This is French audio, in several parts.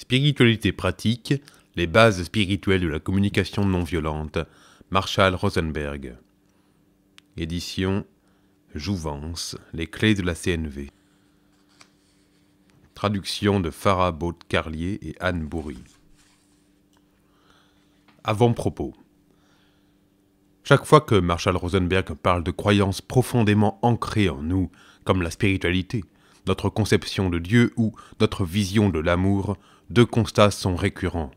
Spiritualité pratique, les bases spirituelles de la communication non violente, Marshall Rosenberg. Édition Jouvence, les clés de la CNV. Traduction de Farah Baud Carlier et Anne Bourri. Avant-propos. Chaque fois que Marshall Rosenberg parle de croyances profondément ancrées en nous, comme la spiritualité, notre conception de Dieu ou notre vision de l'amour, deux constats sont récurrents.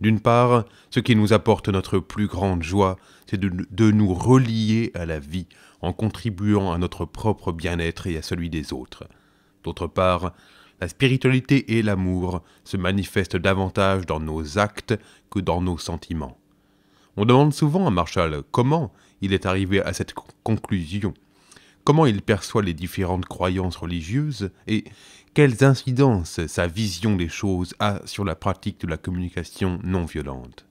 D'une part, ce qui nous apporte notre plus grande joie, c'est de, nous relier à la vie en contribuant à notre propre bien-être et à celui des autres. D'autre part, la spiritualité et l'amour se manifestent davantage dans nos actes que dans nos sentiments. On demande souvent à Marshall comment il est arrivé à cette conclusion, comment il perçoit les différentes croyances religieuses et quelles incidences sa vision des choses a sur la pratique de la communication non violente.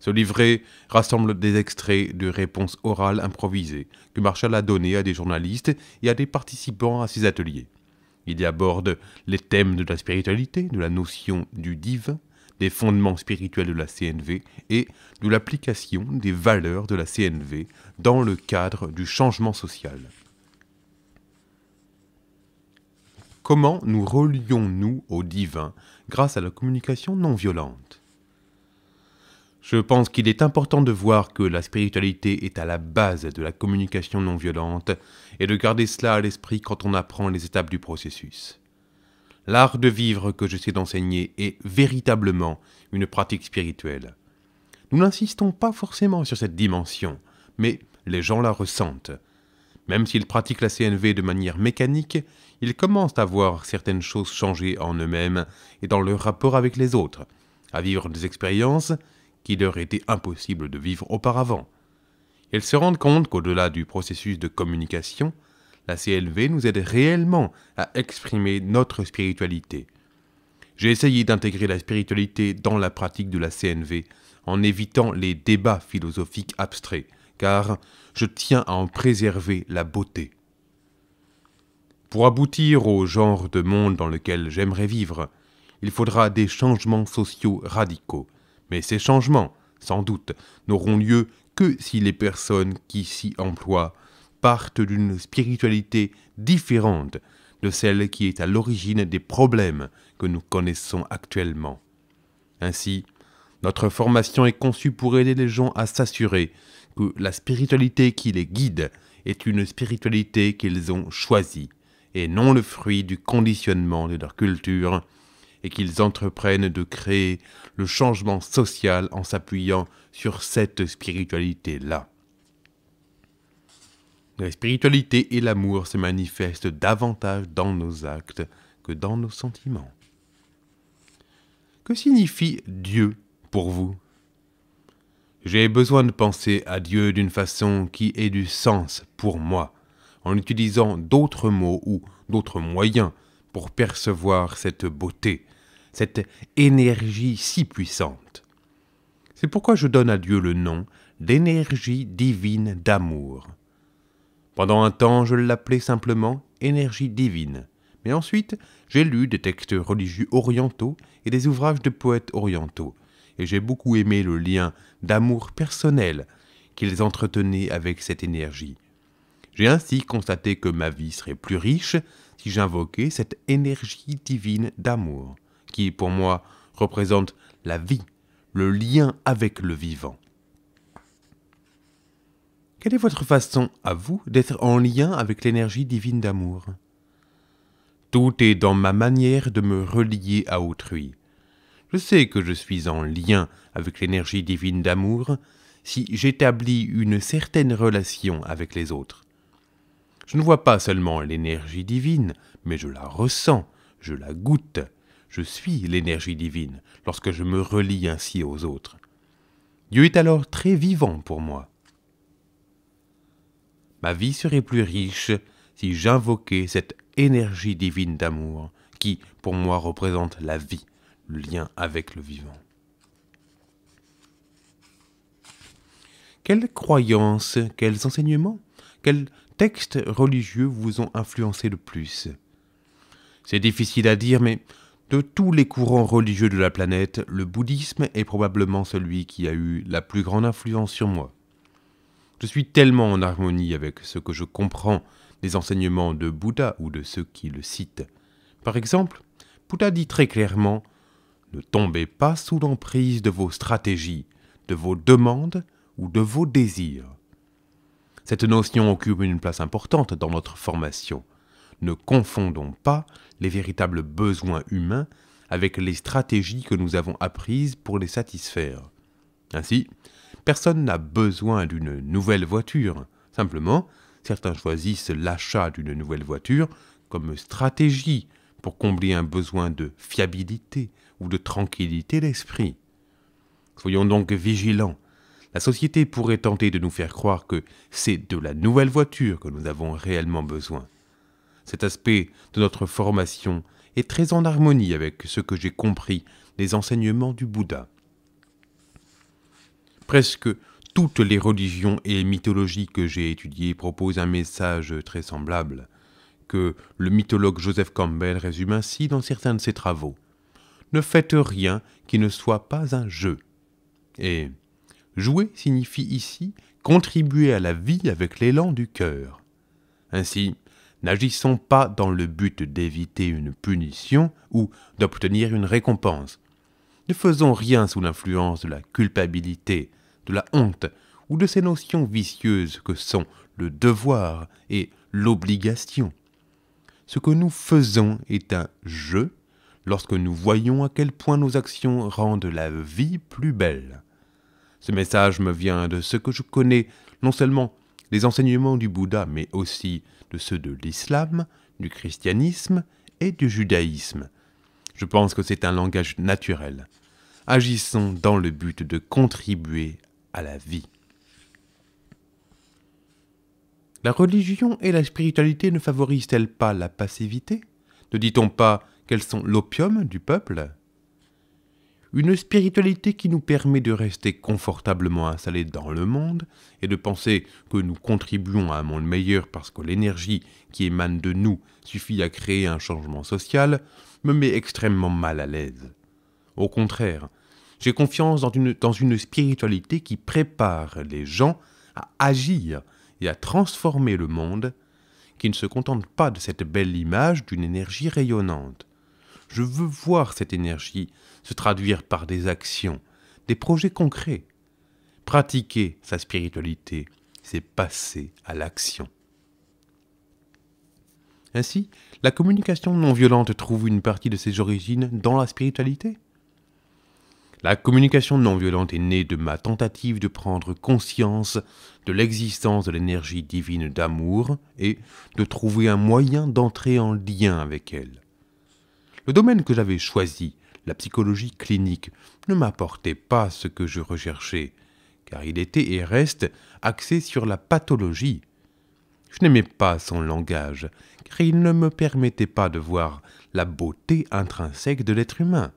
Ce livret rassemble des extraits de réponses orales improvisées que Marshall a données à des journalistes et à des participants à ses ateliers. Il y aborde les thèmes de la spiritualité, de la notion du divin, des fondements spirituels de la CNV et de l'application des valeurs de la CNV dans le cadre du changement social. Comment nous relions-nous au divin grâce à la communication non violente Je pense qu'il est important de voir que la spiritualité est à la base de la communication non violente et de garder cela à l'esprit quand on apprend les étapes du processus. L'art de vivre que je j'essaie d'enseigner est véritablement une pratique spirituelle. Nous n'insistons pas forcément sur cette dimension, mais les gens la ressentent. Même s'ils pratiquent la CNV de manière mécanique, ils commencent à voir certaines choses changer en eux-mêmes et dans leur rapport avec les autres, à vivre des expériences qui leur étaient impossibles de vivre auparavant. Ils se rendent compte qu'au-delà du processus de communication, la CNV nous aide réellement à exprimer notre spiritualité. J'ai essayé d'intégrer la spiritualité dans la pratique de la CNV en évitant les débats philosophiques abstraits, car je tiens à en préserver la beauté. Pour aboutir au genre de monde dans lequel j'aimerais vivre, il faudra des changements sociaux radicaux. Mais ces changements, sans doute, n'auront lieu que si les personnes qui s'y emploient partent d'une spiritualité différente de celle qui est à l'origine des problèmes que nous connaissons actuellement. Ainsi, notre formation est conçue pour aider les gens à s'assurer que la spiritualité qui les guide est une spiritualité qu'ils ont choisie et non le fruit du conditionnement de leur culture, et qu'ils entreprennent de créer le changement social en s'appuyant sur cette spiritualité-là. La spiritualité et l'amour se manifestent davantage dans nos actes que dans nos sentiments. Que signifie Dieu pour vous J'ai besoin de penser à Dieu d'une façon qui ait du sens pour moi en utilisant d'autres mots ou d'autres moyens pour percevoir cette beauté, cette énergie si puissante. C'est pourquoi je donne à Dieu le nom d'énergie divine d'amour. Pendant un temps, je l'appelais simplement énergie divine, mais ensuite, j'ai lu des textes religieux orientaux et des ouvrages de poètes orientaux, et j'ai beaucoup aimé le lien d'amour personnel qu'ils entretenaient avec cette énergie. J'ai ainsi constaté que ma vie serait plus riche si j'invoquais cette énergie divine d'amour, qui pour moi représente la vie, le lien avec le vivant. Quelle est votre façon à vous d'être en lien avec l'énergie divine d'amour Tout est dans ma manière de me relier à autrui. Je sais que je suis en lien avec l'énergie divine d'amour si j'établis une certaine relation avec les autres. Je ne vois pas seulement l'énergie divine, mais je la ressens, je la goûte. Je suis l'énergie divine lorsque je me relie ainsi aux autres. Dieu est alors très vivant pour moi. Ma vie serait plus riche si j'invoquais cette énergie divine d'amour qui, pour moi, représente la vie, le lien avec le vivant. Quelles croyances, quels enseignements, quels textes religieux vous ont influencé le plus C'est difficile à dire, mais de tous les courants religieux de la planète, le bouddhisme est probablement celui qui a eu la plus grande influence sur moi. Je suis tellement en harmonie avec ce que je comprends des enseignements de Bouddha ou de ceux qui le citent. Par exemple, Bouddha dit très clairement Ne tombez pas sous l'emprise de vos stratégies, de vos demandes ou de vos désirs. Cette notion occupe une place importante dans notre formation. Ne confondons pas les véritables besoins humains avec les stratégies que nous avons apprises pour les satisfaire. Ainsi, personne n'a besoin d'une nouvelle voiture. Simplement, certains choisissent l'achat d'une nouvelle voiture comme stratégie pour combler un besoin de fiabilité ou de tranquillité d'esprit. Soyons donc vigilants la société pourrait tenter de nous faire croire que c'est de la nouvelle voiture que nous avons réellement besoin. Cet aspect de notre formation est très en harmonie avec ce que j'ai compris des enseignements du Bouddha. Presque toutes les religions et mythologies que j'ai étudiées proposent un message très semblable, que le mythologue Joseph Campbell résume ainsi dans certains de ses travaux. Ne faites rien qui ne soit pas un jeu. Et Jouer signifie ici contribuer à la vie avec l'élan du cœur. Ainsi, n'agissons pas dans le but d'éviter une punition ou d'obtenir une récompense. Ne faisons rien sous l'influence de la culpabilité, de la honte ou de ces notions vicieuses que sont le devoir et l'obligation. Ce que nous faisons est un jeu lorsque nous voyons à quel point nos actions rendent la vie plus belle. Ce message me vient de ce que je connais, non seulement des enseignements du Bouddha, mais aussi de ceux de l'islam, du christianisme et du judaïsme. Je pense que c'est un langage naturel. Agissons dans le but de contribuer à la vie. La religion et la spiritualité ne favorisent-elles pas la passivité Ne dit-on pas qu'elles sont l'opium du peuple une spiritualité qui nous permet de rester confortablement installés dans le monde et de penser que nous contribuons à un monde meilleur parce que l'énergie qui émane de nous suffit à créer un changement social, me met extrêmement mal à l'aise. Au contraire, j'ai confiance dans une, dans une spiritualité qui prépare les gens à agir et à transformer le monde, qui ne se contente pas de cette belle image d'une énergie rayonnante, je veux voir cette énergie se traduire par des actions, des projets concrets. Pratiquer sa spiritualité, c'est passer à l'action. Ainsi, la communication non violente trouve une partie de ses origines dans la spiritualité. La communication non violente est née de ma tentative de prendre conscience de l'existence de l'énergie divine d'amour et de trouver un moyen d'entrer en lien avec elle. Le domaine que j'avais choisi, la psychologie clinique, ne m'apportait pas ce que je recherchais, car il était et reste axé sur la pathologie. Je n'aimais pas son langage, car il ne me permettait pas de voir la beauté intrinsèque de l'être humain.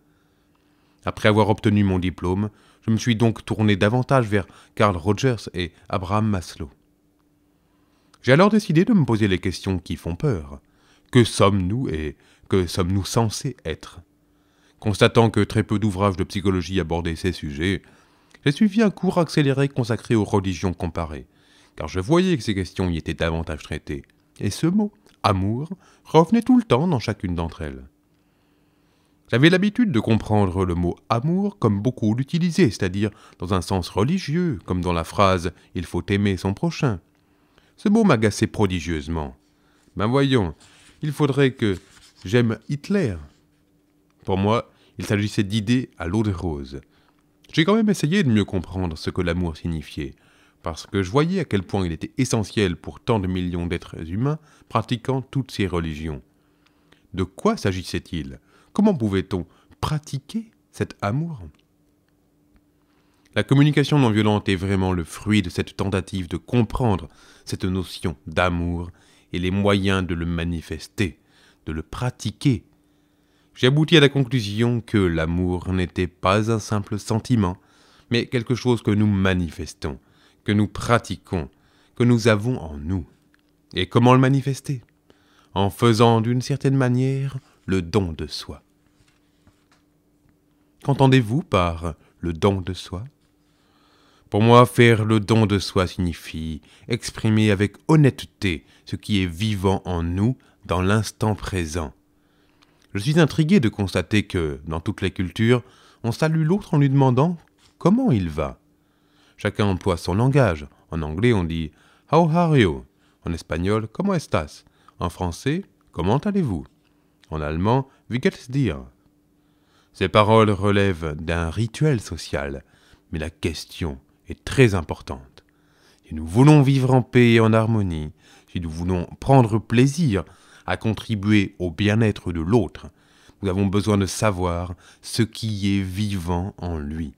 Après avoir obtenu mon diplôme, je me suis donc tourné davantage vers Carl Rogers et Abraham Maslow. J'ai alors décidé de me poser les questions qui font peur. Que sommes-nous et que sommes-nous censés être Constatant que très peu d'ouvrages de psychologie abordaient ces sujets, j'ai suivi un cours accéléré consacré aux religions comparées, car je voyais que ces questions y étaient davantage traitées, et ce mot, amour, revenait tout le temps dans chacune d'entre elles. J'avais l'habitude de comprendre le mot amour comme beaucoup l'utilisaient, c'est-à-dire dans un sens religieux, comme dans la phrase Il faut aimer son prochain. Ce mot m'agaçait prodigieusement. Ben voyons, il faudrait que J'aime Hitler. Pour moi, il s'agissait d'idées à l'eau de rose. J'ai quand même essayé de mieux comprendre ce que l'amour signifiait, parce que je voyais à quel point il était essentiel pour tant de millions d'êtres humains pratiquant toutes ces religions. De quoi s'agissait-il Comment pouvait-on pratiquer cet amour La communication non violente est vraiment le fruit de cette tentative de comprendre cette notion d'amour et les moyens de le manifester de le pratiquer. abouti à la conclusion que l'amour n'était pas un simple sentiment, mais quelque chose que nous manifestons, que nous pratiquons, que nous avons en nous. Et comment le manifester En faisant d'une certaine manière le don de soi. Qu'entendez-vous par le don de soi Pour moi, faire le don de soi signifie exprimer avec honnêteté ce qui est vivant en nous dans l'instant présent. Je suis intrigué de constater que, dans toutes les cultures, on salue l'autre en lui demandant comment il va. Chacun emploie son langage. En anglais, on dit How are you En espagnol, Comment estás En français, Comment allez-vous En allemand, Wie geht's dir Ces paroles relèvent d'un rituel social, mais la question est très importante. Si nous voulons vivre en paix et en harmonie, si nous voulons prendre plaisir à contribuer au bien-être de l'autre, nous avons besoin de savoir ce qui est vivant en lui.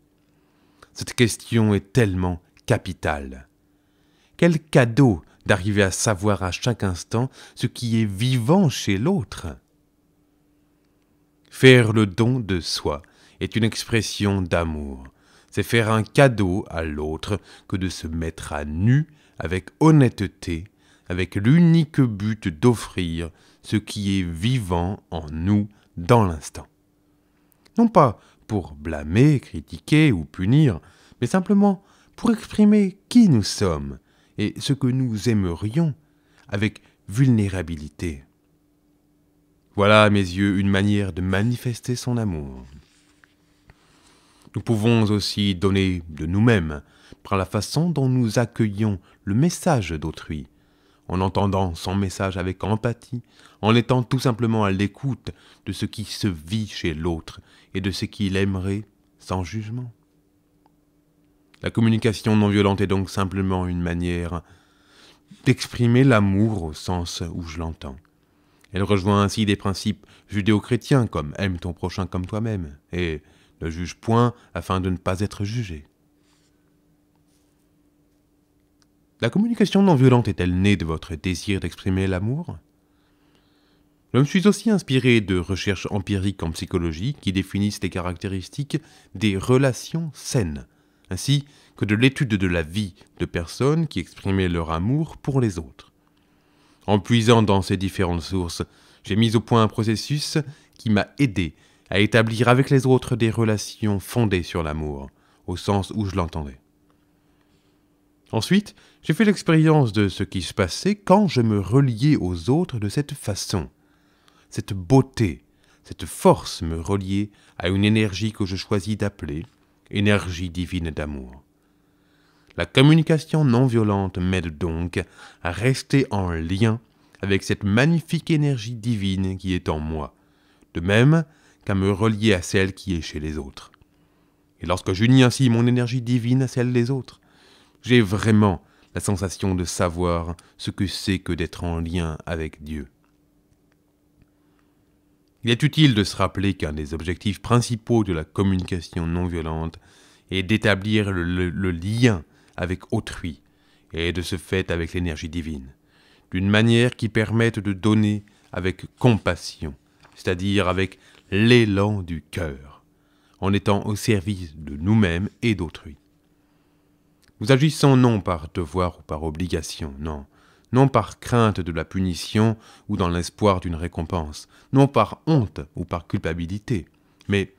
Cette question est tellement capitale. Quel cadeau d'arriver à savoir à chaque instant ce qui est vivant chez l'autre. Faire le don de soi est une expression d'amour. C'est faire un cadeau à l'autre que de se mettre à nu avec honnêteté avec l'unique but d'offrir ce qui est vivant en nous dans l'instant. Non pas pour blâmer, critiquer ou punir, mais simplement pour exprimer qui nous sommes et ce que nous aimerions avec vulnérabilité. Voilà à mes yeux une manière de manifester son amour. Nous pouvons aussi donner de nous-mêmes par la façon dont nous accueillons le message d'autrui, en entendant son message avec empathie, en étant tout simplement à l'écoute de ce qui se vit chez l'autre et de ce qu'il aimerait sans jugement. La communication non violente est donc simplement une manière d'exprimer l'amour au sens où je l'entends. Elle rejoint ainsi des principes judéo-chrétiens comme aime ton prochain comme toi-même et ne juge point afin de ne pas être jugé. La communication non violente est-elle née de votre désir d'exprimer l'amour Je me suis aussi inspiré de recherches empiriques en psychologie qui définissent les caractéristiques des relations saines, ainsi que de l'étude de la vie de personnes qui exprimaient leur amour pour les autres. En puisant dans ces différentes sources, j'ai mis au point un processus qui m'a aidé à établir avec les autres des relations fondées sur l'amour, au sens où je l'entendais. Ensuite, j'ai fait l'expérience de ce qui se passait quand je me reliais aux autres de cette façon. Cette beauté, cette force me reliait à une énergie que je choisis d'appeler énergie divine d'amour. La communication non violente m'aide donc à rester en lien avec cette magnifique énergie divine qui est en moi, de même qu'à me relier à celle qui est chez les autres. Et lorsque j'unis ainsi mon énergie divine à celle des autres, j'ai vraiment la sensation de savoir ce que c'est que d'être en lien avec Dieu. Il est utile de se rappeler qu'un des objectifs principaux de la communication non violente est d'établir le, lien avec autrui, et de ce fait avec l'énergie divine, d'une manière qui permette de donner avec compassion, c'est-à-dire avec l'élan du cœur, en étant au service de nous-mêmes et d'autrui. Nous agissons non par devoir ou par obligation, non, non par crainte de la punition ou dans l'espoir d'une récompense, non par honte ou par culpabilité, mais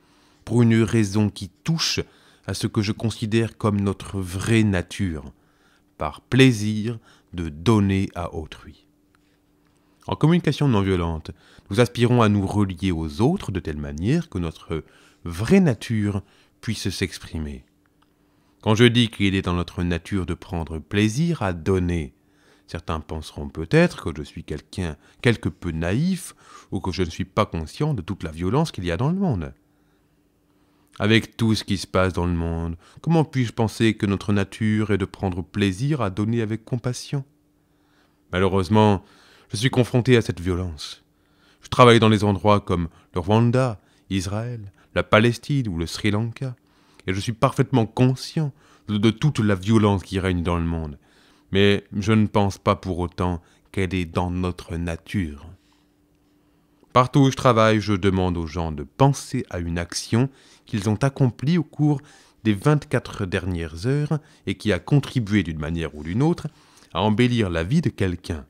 pour une raison qui touche à ce que je considère comme notre vraie nature, par plaisir de donner à autrui. En communication non violente, nous aspirons à nous relier aux autres de telle manière que notre vraie nature puisse s'exprimer. Quand je dis qu'il est dans notre nature de prendre plaisir à donner, certains penseront peut-être que je suis quelqu'un quelque peu naïf ou que je ne suis pas conscient de toute la violence qu'il y a dans le monde. Avec tout ce qui se passe dans le monde, comment puis-je penser que notre nature est de prendre plaisir à donner avec compassion Malheureusement, je suis confronté à cette violence. Je travaille dans des endroits comme le Rwanda, Israël, la Palestine ou le Sri Lanka et je suis parfaitement conscient de, toute la violence qui règne dans le monde. Mais je ne pense pas pour autant qu'elle est dans notre nature. Partout où je travaille, je demande aux gens de penser à une action qu'ils ont accomplie au cours des 24 dernières heures et qui a contribué d'une manière ou d'une autre à embellir la vie de quelqu'un.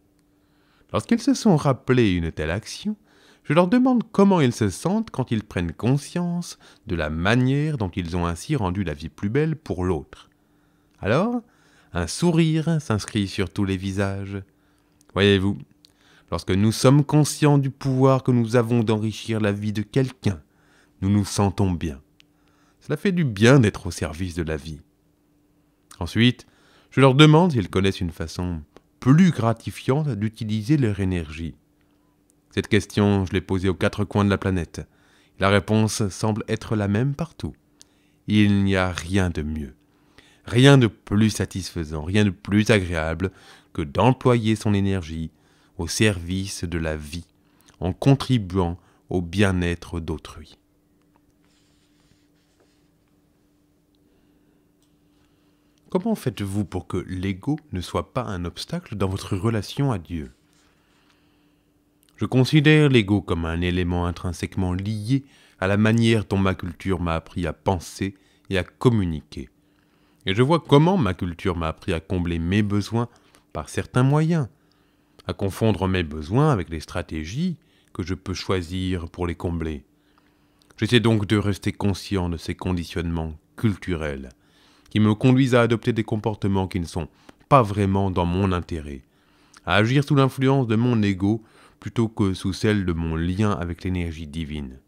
Lorsqu'ils se sont rappelés une telle action, je leur demande comment ils se sentent quand ils prennent conscience de la manière dont ils ont ainsi rendu la vie plus belle pour l'autre. Alors, un sourire s'inscrit sur tous les visages. Voyez-vous, lorsque nous sommes conscients du pouvoir que nous avons d'enrichir la vie de quelqu'un, nous nous sentons bien. Cela fait du bien d'être au service de la vie. Ensuite, je leur demande s'ils connaissent une façon plus gratifiante d'utiliser leur énergie. Cette question, je l'ai posée aux quatre coins de la planète. La réponse semble être la même partout. Il n'y a rien de mieux, rien de plus satisfaisant, rien de plus agréable que d'employer son énergie au service de la vie, en contribuant au bien-être d'autrui. Comment faites-vous pour que l'ego ne soit pas un obstacle dans votre relation à Dieu je considère l'ego comme un élément intrinsèquement lié à la manière dont ma culture m'a appris à penser et à communiquer. Et je vois comment ma culture m'a appris à combler mes besoins par certains moyens, à confondre mes besoins avec les stratégies que je peux choisir pour les combler. J'essaie donc de rester conscient de ces conditionnements culturels qui me conduisent à adopter des comportements qui ne sont pas vraiment dans mon intérêt, à agir sous l'influence de mon ego plutôt que sous celle de mon lien avec l'énergie divine.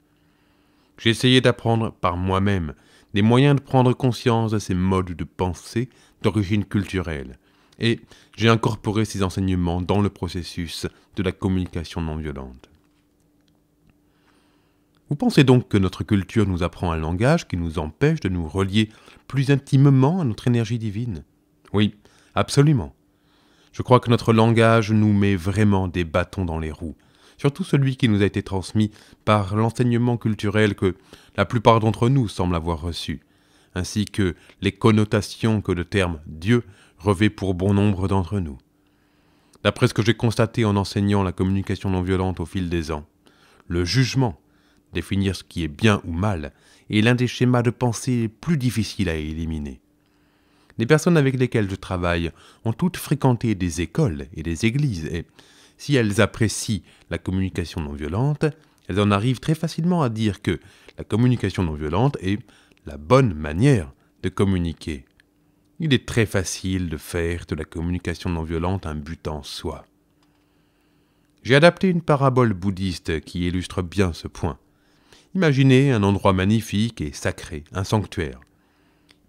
J'ai essayé d'apprendre par moi-même des moyens de prendre conscience de ces modes de pensée d'origine culturelle, et j'ai incorporé ces enseignements dans le processus de la communication non violente. Vous pensez donc que notre culture nous apprend un langage qui nous empêche de nous relier plus intimement à notre énergie divine Oui, absolument. Je crois que notre langage nous met vraiment des bâtons dans les roues, surtout celui qui nous a été transmis par l'enseignement culturel que la plupart d'entre nous semblent avoir reçu, ainsi que les connotations que le terme Dieu revêt pour bon nombre d'entre nous. D'après ce que j'ai constaté en enseignant la communication non violente au fil des ans, le jugement, définir ce qui est bien ou mal, est l'un des schémas de pensée plus difficiles à éliminer. Les personnes avec lesquelles je travaille ont toutes fréquenté des écoles et des églises, et si elles apprécient la communication non violente, elles en arrivent très facilement à dire que la communication non violente est la bonne manière de communiquer. Il est très facile de faire de la communication non violente un but en soi. J'ai adapté une parabole bouddhiste qui illustre bien ce point. Imaginez un endroit magnifique et sacré, un sanctuaire.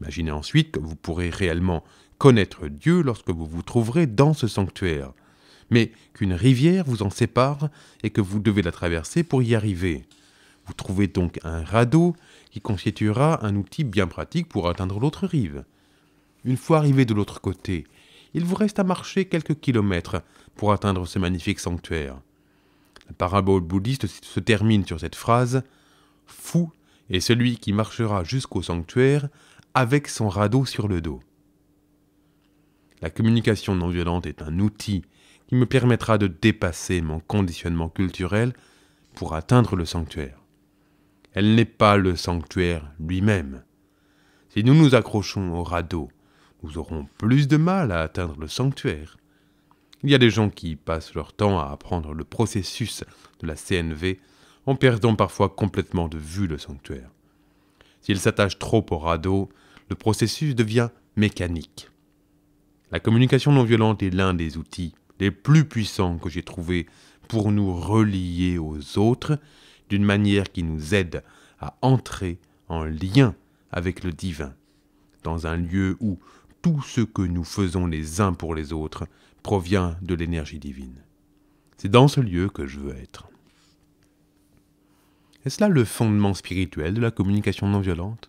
Imaginez ensuite que vous pourrez réellement connaître Dieu lorsque vous vous trouverez dans ce sanctuaire, mais qu'une rivière vous en sépare et que vous devez la traverser pour y arriver. Vous trouvez donc un radeau qui constituera un outil bien pratique pour atteindre l'autre rive. Une fois arrivé de l'autre côté, il vous reste à marcher quelques kilomètres pour atteindre ce magnifique sanctuaire. La parabole bouddhiste se termine sur cette phrase Fou est celui qui marchera jusqu'au sanctuaire avec son radeau sur le dos. La communication non violente est un outil qui me permettra de dépasser mon conditionnement culturel pour atteindre le sanctuaire. Elle n'est pas le sanctuaire lui-même. Si nous nous accrochons au radeau, nous aurons plus de mal à atteindre le sanctuaire. Il y a des gens qui passent leur temps à apprendre le processus de la CNV en perdant parfois complètement de vue le sanctuaire. S'ils s'attachent trop au radeau, le processus devient mécanique. La communication non violente est l'un des outils les plus puissants que j'ai trouvés pour nous relier aux autres d'une manière qui nous aide à entrer en lien avec le divin, dans un lieu où tout ce que nous faisons les uns pour les autres provient de l'énergie divine. C'est dans ce lieu que je veux être. Est-ce là le fondement spirituel de la communication non violente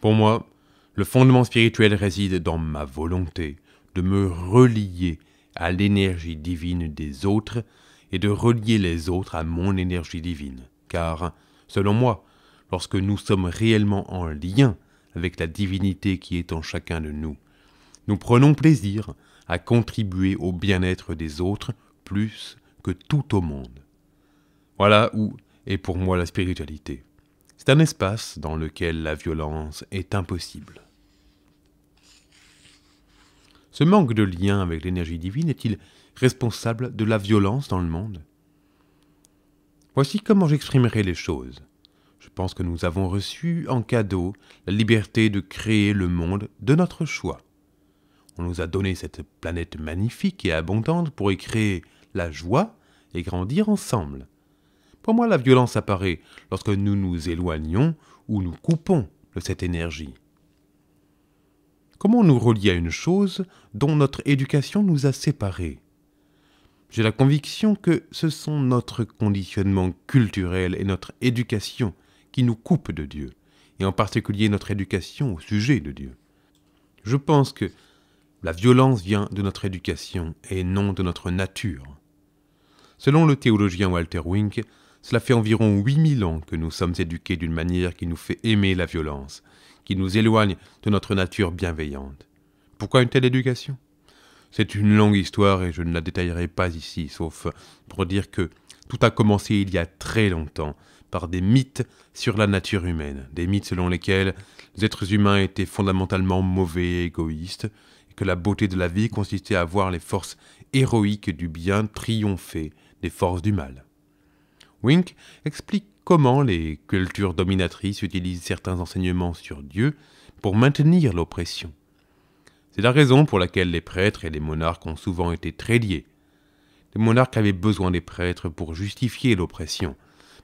pour moi, le fondement spirituel réside dans ma volonté de me relier à l'énergie divine des autres et de relier les autres à mon énergie divine. Car, selon moi, lorsque nous sommes réellement en lien avec la divinité qui est en chacun de nous, nous prenons plaisir à contribuer au bien-être des autres plus que tout au monde. Voilà où est pour moi la spiritualité. C'est un espace dans lequel la violence est impossible. Ce manque de lien avec l'énergie divine est-il responsable de la violence dans le monde Voici comment j'exprimerai les choses. Je pense que nous avons reçu en cadeau la liberté de créer le monde de notre choix. On nous a donné cette planète magnifique et abondante pour y créer la joie et grandir ensemble. Pour la violence apparaît lorsque nous nous éloignons ou nous coupons de cette énergie. Comment nous relier à une chose dont notre éducation nous a séparés J'ai la conviction que ce sont notre conditionnement culturel et notre éducation qui nous coupent de Dieu, et en particulier notre éducation au sujet de Dieu. Je pense que la violence vient de notre éducation et non de notre nature. Selon le théologien Walter Wink, cela fait environ 8000 ans que nous sommes éduqués d'une manière qui nous fait aimer la violence, qui nous éloigne de notre nature bienveillante. Pourquoi une telle éducation C'est une longue histoire et je ne la détaillerai pas ici, sauf pour dire que tout a commencé il y a très longtemps par des mythes sur la nature humaine, des mythes selon lesquels les êtres humains étaient fondamentalement mauvais et égoïstes, et que la beauté de la vie consistait à voir les forces héroïques du bien triompher des forces du mal. Wink explique comment les cultures dominatrices utilisent certains enseignements sur Dieu pour maintenir l'oppression. C'est la raison pour laquelle les prêtres et les monarques ont souvent été très liés. Les monarques avaient besoin des prêtres pour justifier l'oppression,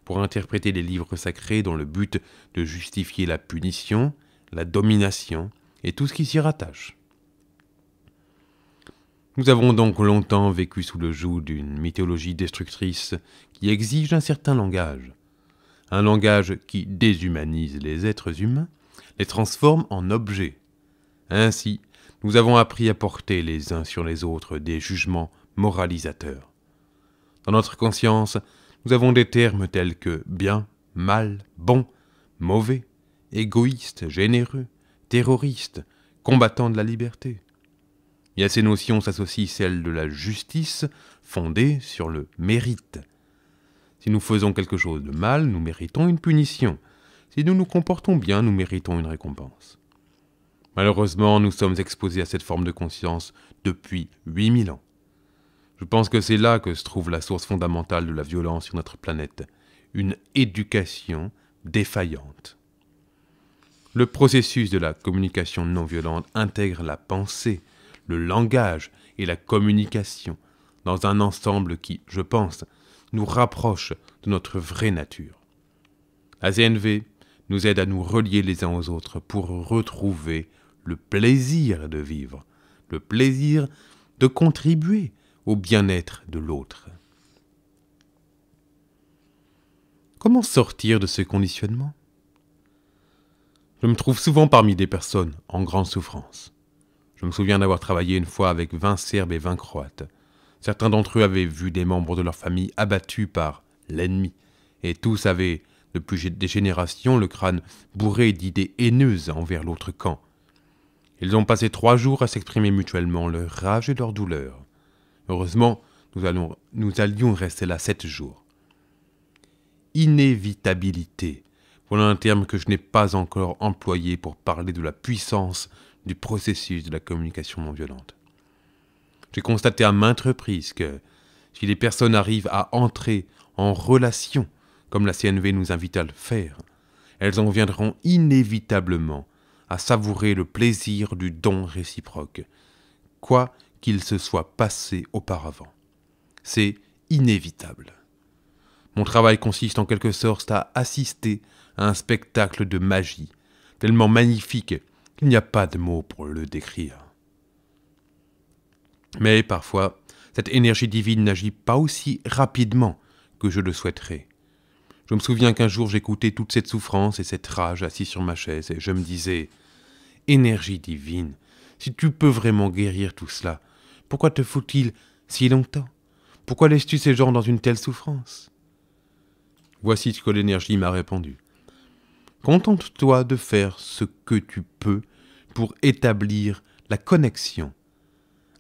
pour interpréter les livres sacrés dans le but de justifier la punition, la domination et tout ce qui s'y rattache. Nous avons donc longtemps vécu sous le joug d'une mythologie destructrice exige un certain langage. Un langage qui déshumanise les êtres humains, les transforme en objets. Ainsi, nous avons appris à porter les uns sur les autres des jugements moralisateurs. Dans notre conscience, nous avons des termes tels que bien, mal, bon, mauvais, égoïste, généreux, terroriste, combattant de la liberté. Et à ces notions s'associe celle de la justice fondée sur le mérite, si nous faisons quelque chose de mal, nous méritons une punition. Si nous nous comportons bien, nous méritons une récompense. Malheureusement, nous sommes exposés à cette forme de conscience depuis 8000 ans. Je pense que c'est là que se trouve la source fondamentale de la violence sur notre planète, une éducation défaillante. Le processus de la communication non violente intègre la pensée, le langage et la communication dans un ensemble qui, je pense, nous rapproche de notre vraie nature. La nous aide à nous relier les uns aux autres pour retrouver le plaisir de vivre, le plaisir de contribuer au bien-être de l'autre. Comment sortir de ce conditionnement Je me trouve souvent parmi des personnes en grande souffrance. Je me souviens d'avoir travaillé une fois avec 20 Serbes et 20 Croates. Certains d'entre eux avaient vu des membres de leur famille abattus par l'ennemi, et tous avaient, depuis des générations, le crâne bourré d'idées haineuses envers l'autre camp. Ils ont passé trois jours à s'exprimer mutuellement leur rage et leur douleur. Heureusement, nous, allons, allions rester là sept jours. Inévitabilité. Voilà un terme que je n'ai pas encore employé pour parler de la puissance du processus de la communication non violente. J'ai constaté à maintes reprises que si les personnes arrivent à entrer en relation, comme la CNV nous invite à le faire, elles en viendront inévitablement à savourer le plaisir du don réciproque, quoi qu'il se soit passé auparavant. C'est inévitable. Mon travail consiste en quelque sorte à assister à un spectacle de magie, tellement magnifique qu'il n'y a pas de mots pour le décrire. Mais parfois, cette énergie divine n'agit pas aussi rapidement que je le souhaiterais. Je me souviens qu'un jour j'écoutais toute cette souffrance et cette rage assis sur ma chaise et je me disais Énergie divine, si tu peux vraiment guérir tout cela, pourquoi te faut-il si longtemps Pourquoi laisses-tu ces gens dans une telle souffrance Voici ce que l'énergie m'a répondu. Contente-toi de faire ce que tu peux pour établir la connexion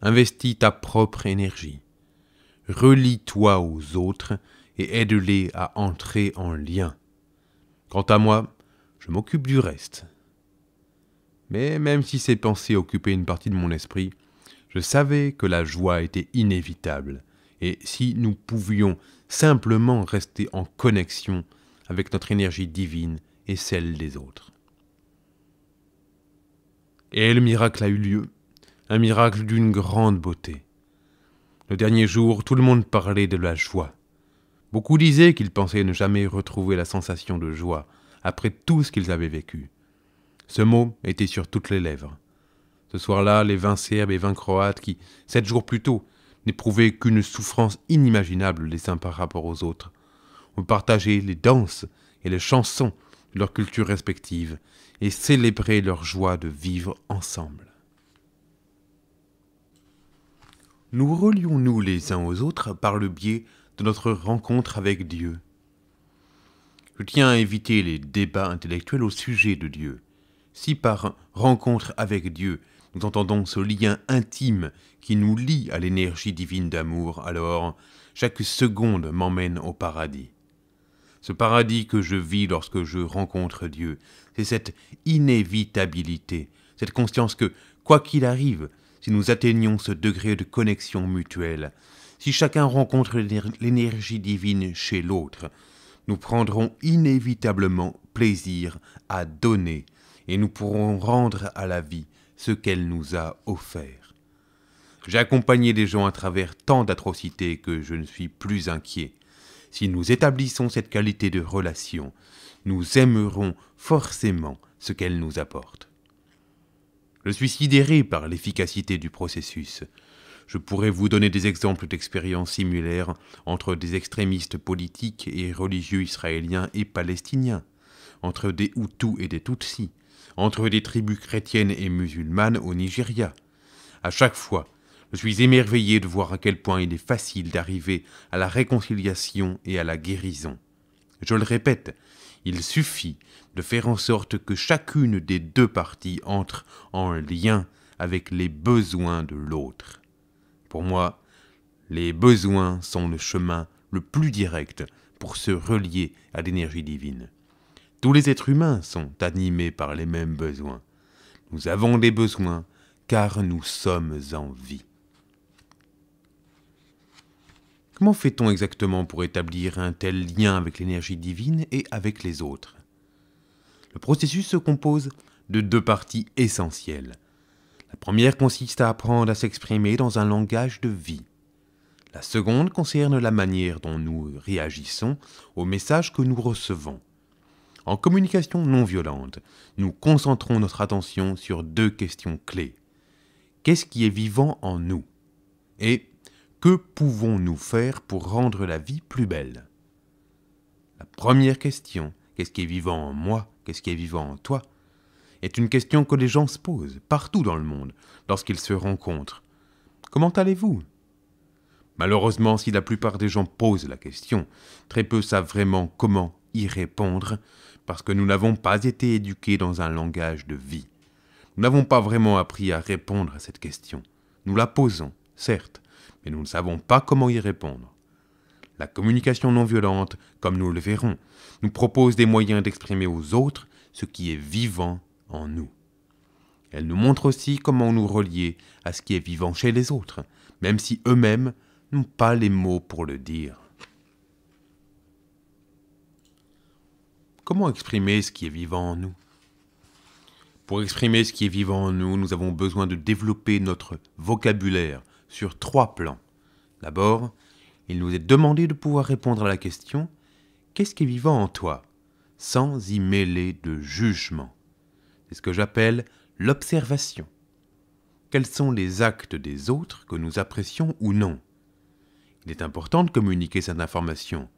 investis ta propre énergie. Relie-toi aux autres et aide-les à entrer en lien. Quant à moi, je m'occupe du reste. Mais même si ces pensées occupaient une partie de mon esprit, je savais que la joie était inévitable, et si nous pouvions simplement rester en connexion avec notre énergie divine et celle des autres. Et le miracle a eu lieu un miracle d'une grande beauté. Le dernier jour, tout le monde parlait de la joie. Beaucoup disaient qu'ils pensaient ne jamais retrouver la sensation de joie après tout ce qu'ils avaient vécu. Ce mot était sur toutes les lèvres. Ce soir-là, les vingt Serbes et vingt Croates qui, sept jours plus tôt, n'éprouvaient qu'une souffrance inimaginable les uns par rapport aux autres, ont partagé les danses et les chansons de leurs cultures respectives et célébré leur joie de vivre ensemble. nous relions-nous les uns aux autres par le biais de notre rencontre avec Dieu. Je tiens à éviter les débats intellectuels au sujet de Dieu. Si par rencontre avec Dieu, nous entendons ce lien intime qui nous lie à l'énergie divine d'amour, alors chaque seconde m'emmène au paradis. Ce paradis que je vis lorsque je rencontre Dieu, c'est cette inévitabilité, cette conscience que, quoi qu'il arrive, si nous atteignons ce degré de connexion mutuelle, si chacun rencontre l'énergie divine chez l'autre, nous prendrons inévitablement plaisir à donner et nous pourrons rendre à la vie ce qu'elle nous a offert. J'ai accompagné des gens à travers tant d'atrocités que je ne suis plus inquiet. Si nous établissons cette qualité de relation, nous aimerons forcément ce qu'elle nous apporte. Je suis sidéré par l'efficacité du processus. Je pourrais vous donner des exemples d'expériences similaires entre des extrémistes politiques et religieux israéliens et palestiniens, entre des Hutus et des Tutsis, entre des tribus chrétiennes et musulmanes au Nigeria. À chaque fois, je suis émerveillé de voir à quel point il est facile d'arriver à la réconciliation et à la guérison. Je le répète, il suffit de faire en sorte que chacune des deux parties entre en lien avec les besoins de l'autre. Pour moi, les besoins sont le chemin le plus direct pour se relier à l'énergie divine. Tous les êtres humains sont animés par les mêmes besoins. Nous avons des besoins car nous sommes en vie. Comment fait-on exactement pour établir un tel lien avec l'énergie divine et avec les autres Le processus se compose de deux parties essentielles. La première consiste à apprendre à s'exprimer dans un langage de vie. La seconde concerne la manière dont nous réagissons aux messages que nous recevons. En communication non violente, nous concentrons notre attention sur deux questions clés. Qu'est-ce qui est vivant en nous Et que pouvons-nous faire pour rendre la vie plus belle La première question, qu'est-ce qui est vivant en moi, qu'est-ce qui est vivant en toi, est une question que les gens se posent partout dans le monde lorsqu'ils se rencontrent. Comment allez-vous Malheureusement, si la plupart des gens posent la question, très peu savent vraiment comment y répondre, parce que nous n'avons pas été éduqués dans un langage de vie. Nous n'avons pas vraiment appris à répondre à cette question. Nous la posons, certes, mais nous ne savons pas comment y répondre. La communication non violente, comme nous le verrons, nous propose des moyens d'exprimer aux autres ce qui est vivant en nous. Elle nous montre aussi comment nous relier à ce qui est vivant chez les autres, même si eux-mêmes n'ont pas les mots pour le dire. Comment exprimer ce qui est vivant en nous Pour exprimer ce qui est vivant en nous, nous avons besoin de développer notre vocabulaire, sur trois plans. D'abord, il nous est demandé de pouvoir répondre à la question Qu'est-ce qui est vivant en toi sans y mêler de jugement. C'est ce que j'appelle l'observation. Quels sont les actes des autres que nous apprécions ou non Il est important de communiquer cette information.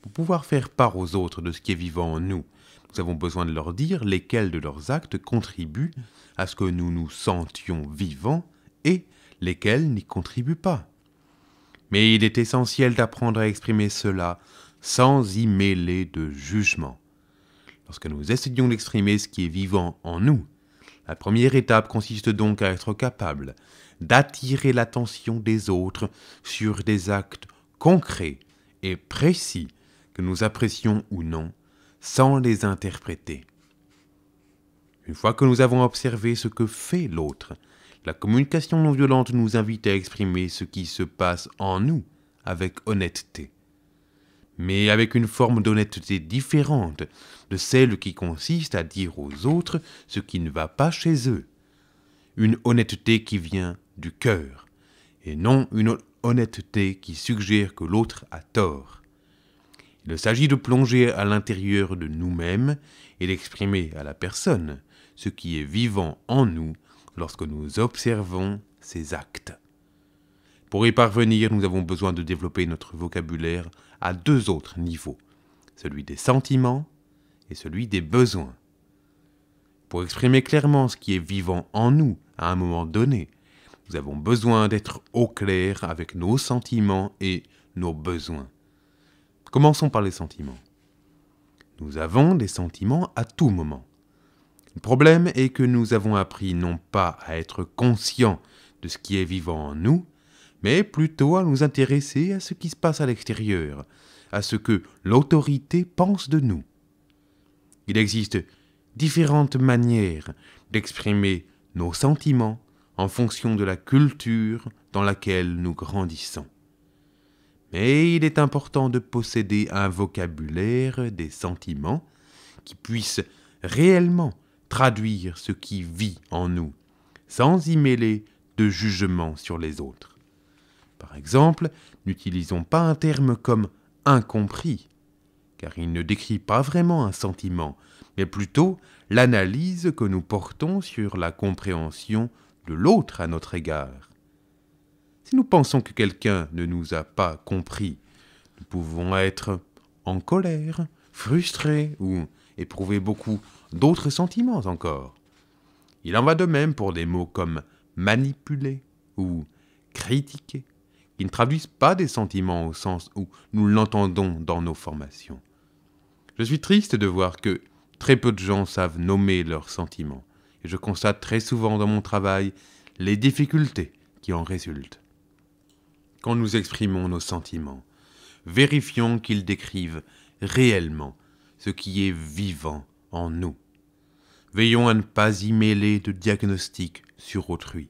Pour pouvoir faire part aux autres de ce qui est vivant en nous, nous avons besoin de leur dire lesquels de leurs actes contribuent à ce que nous nous sentions vivants et lesquels n'y contribuent pas. Mais il est essentiel d'apprendre à exprimer cela sans y mêler de jugement. Lorsque nous essayons d'exprimer ce qui est vivant en nous, la première étape consiste donc à être capable d'attirer l'attention des autres sur des actes concrets et précis que nous apprécions ou non, sans les interpréter. Une fois que nous avons observé ce que fait l'autre, la communication non violente nous invite à exprimer ce qui se passe en nous avec honnêteté, mais avec une forme d'honnêteté différente de celle qui consiste à dire aux autres ce qui ne va pas chez eux. Une honnêteté qui vient du cœur, et non une honnêteté qui suggère que l'autre a tort. Il s'agit de plonger à l'intérieur de nous-mêmes et d'exprimer à la personne ce qui est vivant en nous lorsque nous observons ces actes. Pour y parvenir, nous avons besoin de développer notre vocabulaire à deux autres niveaux, celui des sentiments et celui des besoins. Pour exprimer clairement ce qui est vivant en nous à un moment donné, nous avons besoin d'être au clair avec nos sentiments et nos besoins. Commençons par les sentiments. Nous avons des sentiments à tout moment. Le problème est que nous avons appris non pas à être conscients de ce qui est vivant en nous, mais plutôt à nous intéresser à ce qui se passe à l'extérieur, à ce que l'autorité pense de nous. Il existe différentes manières d'exprimer nos sentiments en fonction de la culture dans laquelle nous grandissons. Mais il est important de posséder un vocabulaire des sentiments qui puisse réellement traduire ce qui vit en nous, sans y mêler de jugement sur les autres. Par exemple, n'utilisons pas un terme comme incompris, car il ne décrit pas vraiment un sentiment, mais plutôt l'analyse que nous portons sur la compréhension de l'autre à notre égard. Si nous pensons que quelqu'un ne nous a pas compris, nous pouvons être en colère, frustrés ou éprouver beaucoup d'autres sentiments encore. Il en va de même pour des mots comme manipuler ou critiquer, qui ne traduisent pas des sentiments au sens où nous l'entendons dans nos formations. Je suis triste de voir que très peu de gens savent nommer leurs sentiments, et je constate très souvent dans mon travail les difficultés qui en résultent. Quand nous exprimons nos sentiments, vérifions qu'ils décrivent réellement ce qui est vivant en nous. Veillons à ne pas y mêler de diagnostics sur autrui.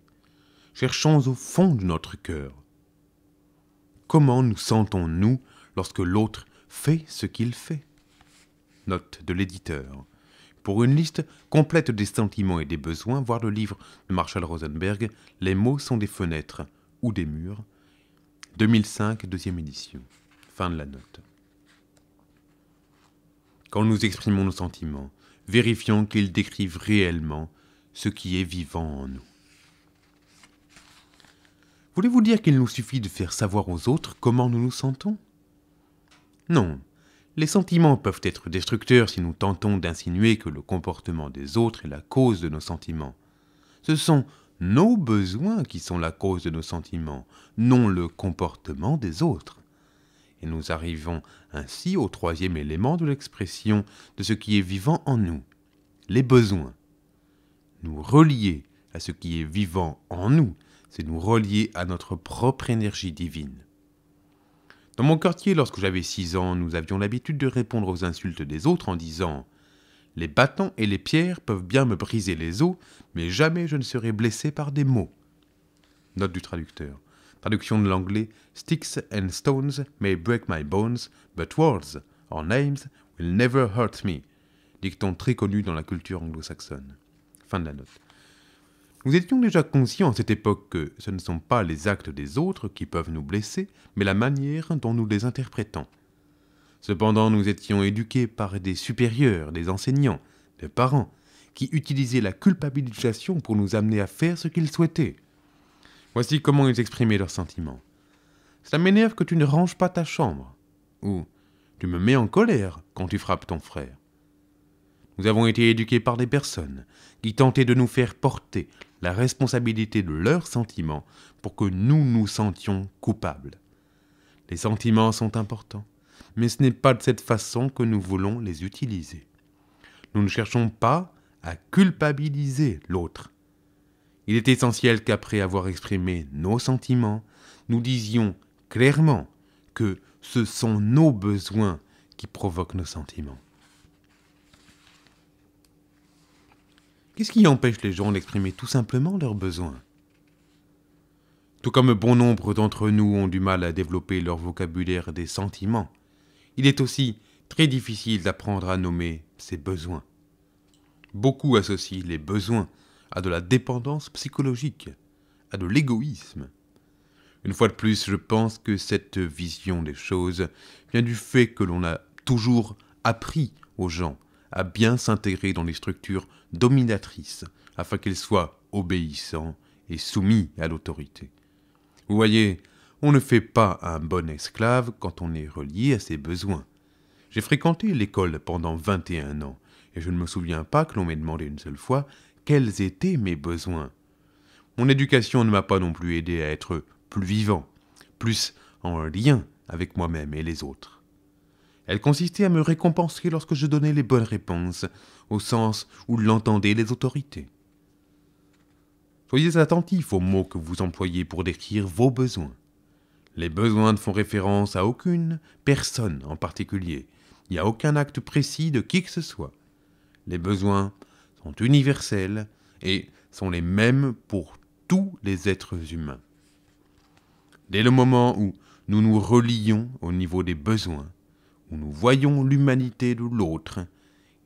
Cherchons au fond de notre cœur. Comment nous sentons-nous lorsque l'autre fait ce qu'il fait Note de l'éditeur. Pour une liste complète des sentiments et des besoins, voir le livre de Marshall Rosenberg Les mots sont des fenêtres ou des murs, 2005, deuxième édition. Fin de la note. Quand nous exprimons nos sentiments, vérifions qu'ils décrivent réellement ce qui est vivant en nous. Voulez-vous dire qu'il nous suffit de faire savoir aux autres comment nous nous sentons Non. Les sentiments peuvent être destructeurs si nous tentons d'insinuer que le comportement des autres est la cause de nos sentiments. Ce sont nos besoins qui sont la cause de nos sentiments, non le comportement des autres. Et nous arrivons ainsi au troisième élément de l'expression de ce qui est vivant en nous, les besoins. Nous relier à ce qui est vivant en nous, c'est nous relier à notre propre énergie divine. Dans mon quartier, lorsque j'avais six ans, nous avions l'habitude de répondre aux insultes des autres en disant ⁇ Les bâtons et les pierres peuvent bien me briser les os, mais jamais je ne serai blessé par des mots. ⁇ Note du traducteur traduction de l'anglais Sticks and Stones may break my bones, but words or names will never hurt me, dicton très connu dans la culture anglo-saxonne. Fin de la note. Nous étions déjà conscients à cette époque que ce ne sont pas les actes des autres qui peuvent nous blesser, mais la manière dont nous les interprétons. Cependant, nous étions éduqués par des supérieurs, des enseignants, des parents, qui utilisaient la culpabilisation pour nous amener à faire ce qu'ils souhaitaient. Voici comment ils exprimaient leurs sentiments. Ça m'énerve que tu ne ranges pas ta chambre. Ou tu me mets en colère quand tu frappes ton frère. Nous avons été éduqués par des personnes qui tentaient de nous faire porter la responsabilité de leurs sentiments pour que nous nous sentions coupables. Les sentiments sont importants, mais ce n'est pas de cette façon que nous voulons les utiliser. Nous ne cherchons pas à culpabiliser l'autre, il est essentiel qu'après avoir exprimé nos sentiments, nous disions clairement que ce sont nos besoins qui provoquent nos sentiments. Qu'est-ce qui empêche les gens d'exprimer tout simplement leurs besoins Tout comme bon nombre d'entre nous ont du mal à développer leur vocabulaire des sentiments, il est aussi très difficile d'apprendre à nommer ses besoins. Beaucoup associent les besoins à de la dépendance psychologique, à de l'égoïsme. Une fois de plus, je pense que cette vision des choses vient du fait que l'on a toujours appris aux gens à bien s'intégrer dans les structures dominatrices afin qu'ils soient obéissants et soumis à l'autorité. Vous voyez, on ne fait pas un bon esclave quand on est relié à ses besoins. J'ai fréquenté l'école pendant 21 ans et je ne me souviens pas que l'on m'ait demandé une seule fois quels étaient mes besoins. Mon éducation ne m'a pas non plus aidé à être plus vivant, plus en lien avec moi-même et les autres. Elle consistait à me récompenser lorsque je donnais les bonnes réponses, au sens où l'entendaient les autorités. Soyez attentifs aux mots que vous employez pour décrire vos besoins. Les besoins ne font référence à aucune personne en particulier, n'y a aucun acte précis de qui que ce soit. Les besoins sont universelles et sont les mêmes pour tous les êtres humains. Dès le moment où nous nous relions au niveau des besoins, où nous voyons l'humanité de l'autre,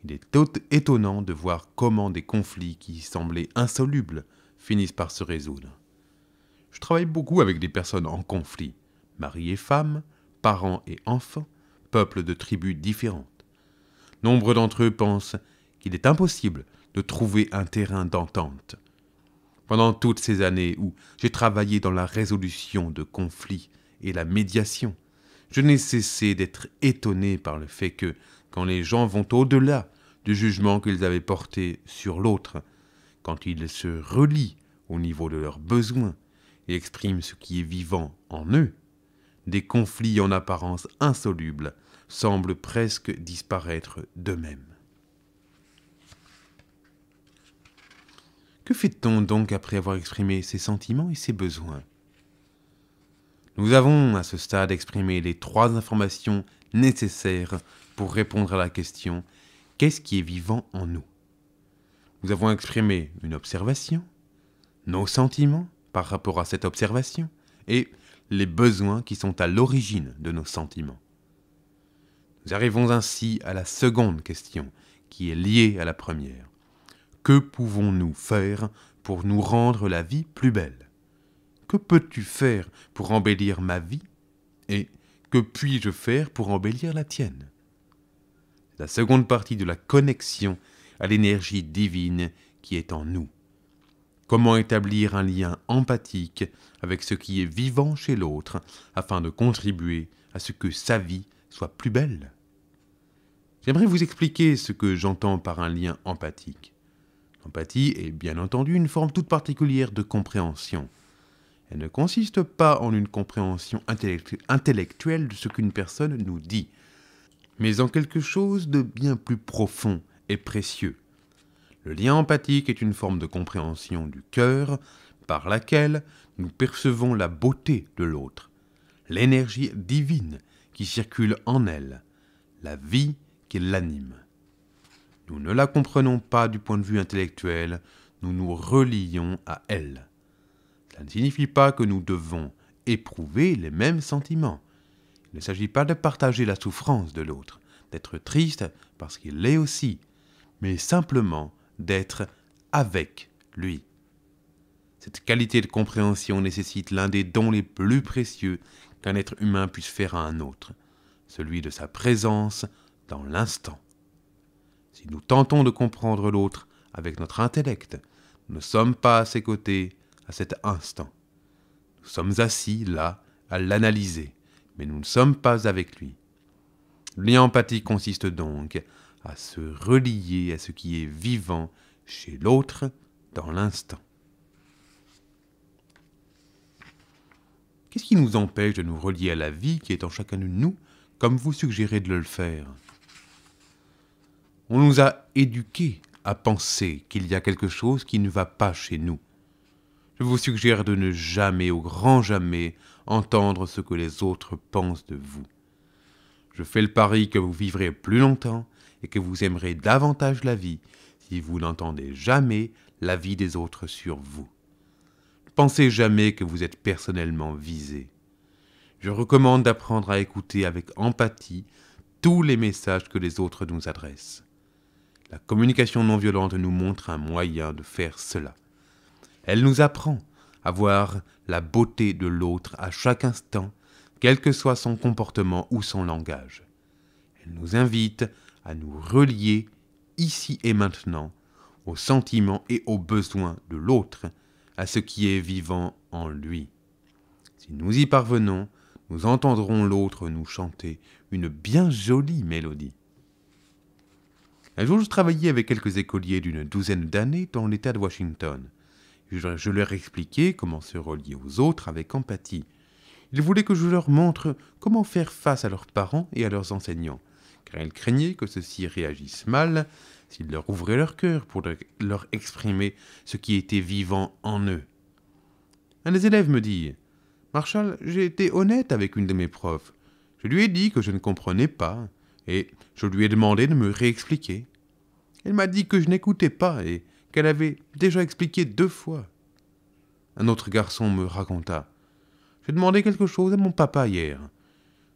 il est étonnant de voir comment des conflits qui semblaient insolubles finissent par se résoudre. Je travaille beaucoup avec des personnes en conflit, mari et femme, parents et enfants, peuples de tribus différentes. Nombre d'entre eux pensent qu'il est impossible de trouver un terrain d'entente. Pendant toutes ces années où j'ai travaillé dans la résolution de conflits et la médiation, je n'ai cessé d'être étonné par le fait que, quand les gens vont au-delà du jugement qu'ils avaient porté sur l'autre, quand ils se relient au niveau de leurs besoins et expriment ce qui est vivant en eux, des conflits en apparence insolubles semblent presque disparaître d'eux-mêmes. Que fait-on donc après avoir exprimé ses sentiments et ses besoins Nous avons à ce stade exprimé les trois informations nécessaires pour répondre à la question Qu'est-ce qui est vivant en nous Nous avons exprimé une observation, nos sentiments par rapport à cette observation et les besoins qui sont à l'origine de nos sentiments. Nous arrivons ainsi à la seconde question qui est liée à la première. Que pouvons-nous faire pour nous rendre la vie plus belle Que peux-tu faire pour embellir ma vie Et que puis-je faire pour embellir la tienne La seconde partie de la connexion à l'énergie divine qui est en nous. Comment établir un lien empathique avec ce qui est vivant chez l'autre afin de contribuer à ce que sa vie soit plus belle J'aimerais vous expliquer ce que j'entends par un lien empathique. L'empathie est bien entendu une forme toute particulière de compréhension. Elle ne consiste pas en une compréhension intellectuelle de ce qu'une personne nous dit, mais en quelque chose de bien plus profond et précieux. Le lien empathique est une forme de compréhension du cœur par laquelle nous percevons la beauté de l'autre, l'énergie divine qui circule en elle, la vie qui l'anime. Nous ne la comprenons pas du point de vue intellectuel, nous nous relions à elle. Cela ne signifie pas que nous devons éprouver les mêmes sentiments. Il ne s'agit pas de partager la souffrance de l'autre, d'être triste parce qu'il l'est aussi, mais simplement d'être avec lui. Cette qualité de compréhension nécessite l'un des dons les plus précieux qu'un être humain puisse faire à un autre, celui de sa présence dans l'instant. Si nous tentons de comprendre l'autre avec notre intellect, nous ne sommes pas à ses côtés à cet instant. Nous sommes assis là à l'analyser, mais nous ne sommes pas avec lui. L'empathie consiste donc à se relier à ce qui est vivant chez l'autre dans l'instant. Qu'est-ce qui nous empêche de nous relier à la vie qui est en chacun de nous, comme vous suggérez de le faire on nous a éduqués à penser qu'il y a quelque chose qui ne va pas chez nous. Je vous suggère de ne jamais, au grand jamais, entendre ce que les autres pensent de vous. Je fais le pari que vous vivrez plus longtemps et que vous aimerez davantage la vie si vous n'entendez jamais la vie des autres sur vous. Ne pensez jamais que vous êtes personnellement visé. Je recommande d'apprendre à écouter avec empathie tous les messages que les autres nous adressent. La communication non violente nous montre un moyen de faire cela. Elle nous apprend à voir la beauté de l'autre à chaque instant, quel que soit son comportement ou son langage. Elle nous invite à nous relier ici et maintenant aux sentiments et aux besoins de l'autre, à ce qui est vivant en lui. Si nous y parvenons, nous entendrons l'autre nous chanter une bien jolie mélodie. Un jour, je travaillais avec quelques écoliers d'une douzaine d'années dans l'État de Washington. Je, leur expliquais comment se relier aux autres avec empathie. Ils voulaient que je leur montre comment faire face à leurs parents et à leurs enseignants, car ils craignaient que ceux-ci réagissent mal s'ils leur ouvraient leur cœur pour leur exprimer ce qui était vivant en eux. Un des élèves me dit Marshall, j'ai été honnête avec une de mes profs. Je lui ai dit que je ne comprenais pas, et je lui ai demandé de me réexpliquer. Elle m'a dit que je n'écoutais pas et qu'elle avait déjà expliqué deux fois. Un autre garçon me raconta. J'ai demandé quelque chose à mon papa hier.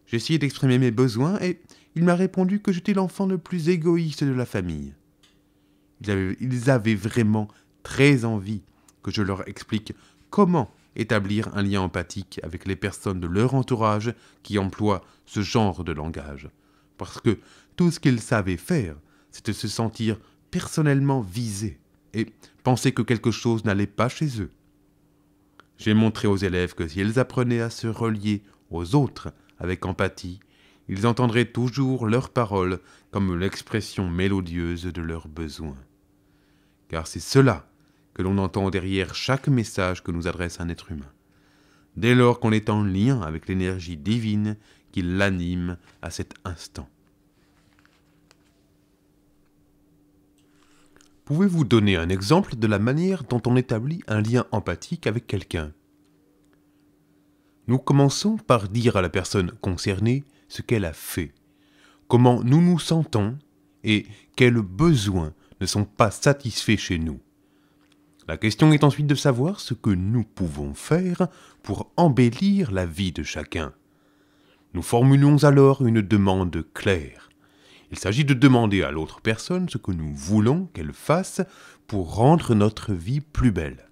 J'ai essayé d'exprimer mes besoins et il m'a répondu que j'étais l'enfant le plus égoïste de la famille. Ils avaient, ils avaient vraiment très envie que je leur explique comment établir un lien empathique avec les personnes de leur entourage qui emploient ce genre de langage parce que tout ce qu'ils savaient faire, c'était se sentir personnellement visé et penser que quelque chose n'allait pas chez eux. J'ai montré aux élèves que si elles apprenaient à se relier aux autres avec empathie, ils entendraient toujours leurs paroles comme l'expression mélodieuse de leurs besoins. Car c'est cela que l'on entend derrière chaque message que nous adresse un être humain. Dès lors qu'on est en lien avec l'énergie divine qui l'anime à cet instant. Pouvez-vous donner un exemple de la manière dont on établit un lien empathique avec quelqu'un Nous commençons par dire à la personne concernée ce qu'elle a fait, comment nous nous sentons et quels besoins ne sont pas satisfaits chez nous. La question est ensuite de savoir ce que nous pouvons faire pour embellir la vie de chacun. Nous formulons alors une demande claire. Il s'agit de demander à l'autre personne ce que nous voulons qu'elle fasse pour rendre notre vie plus belle.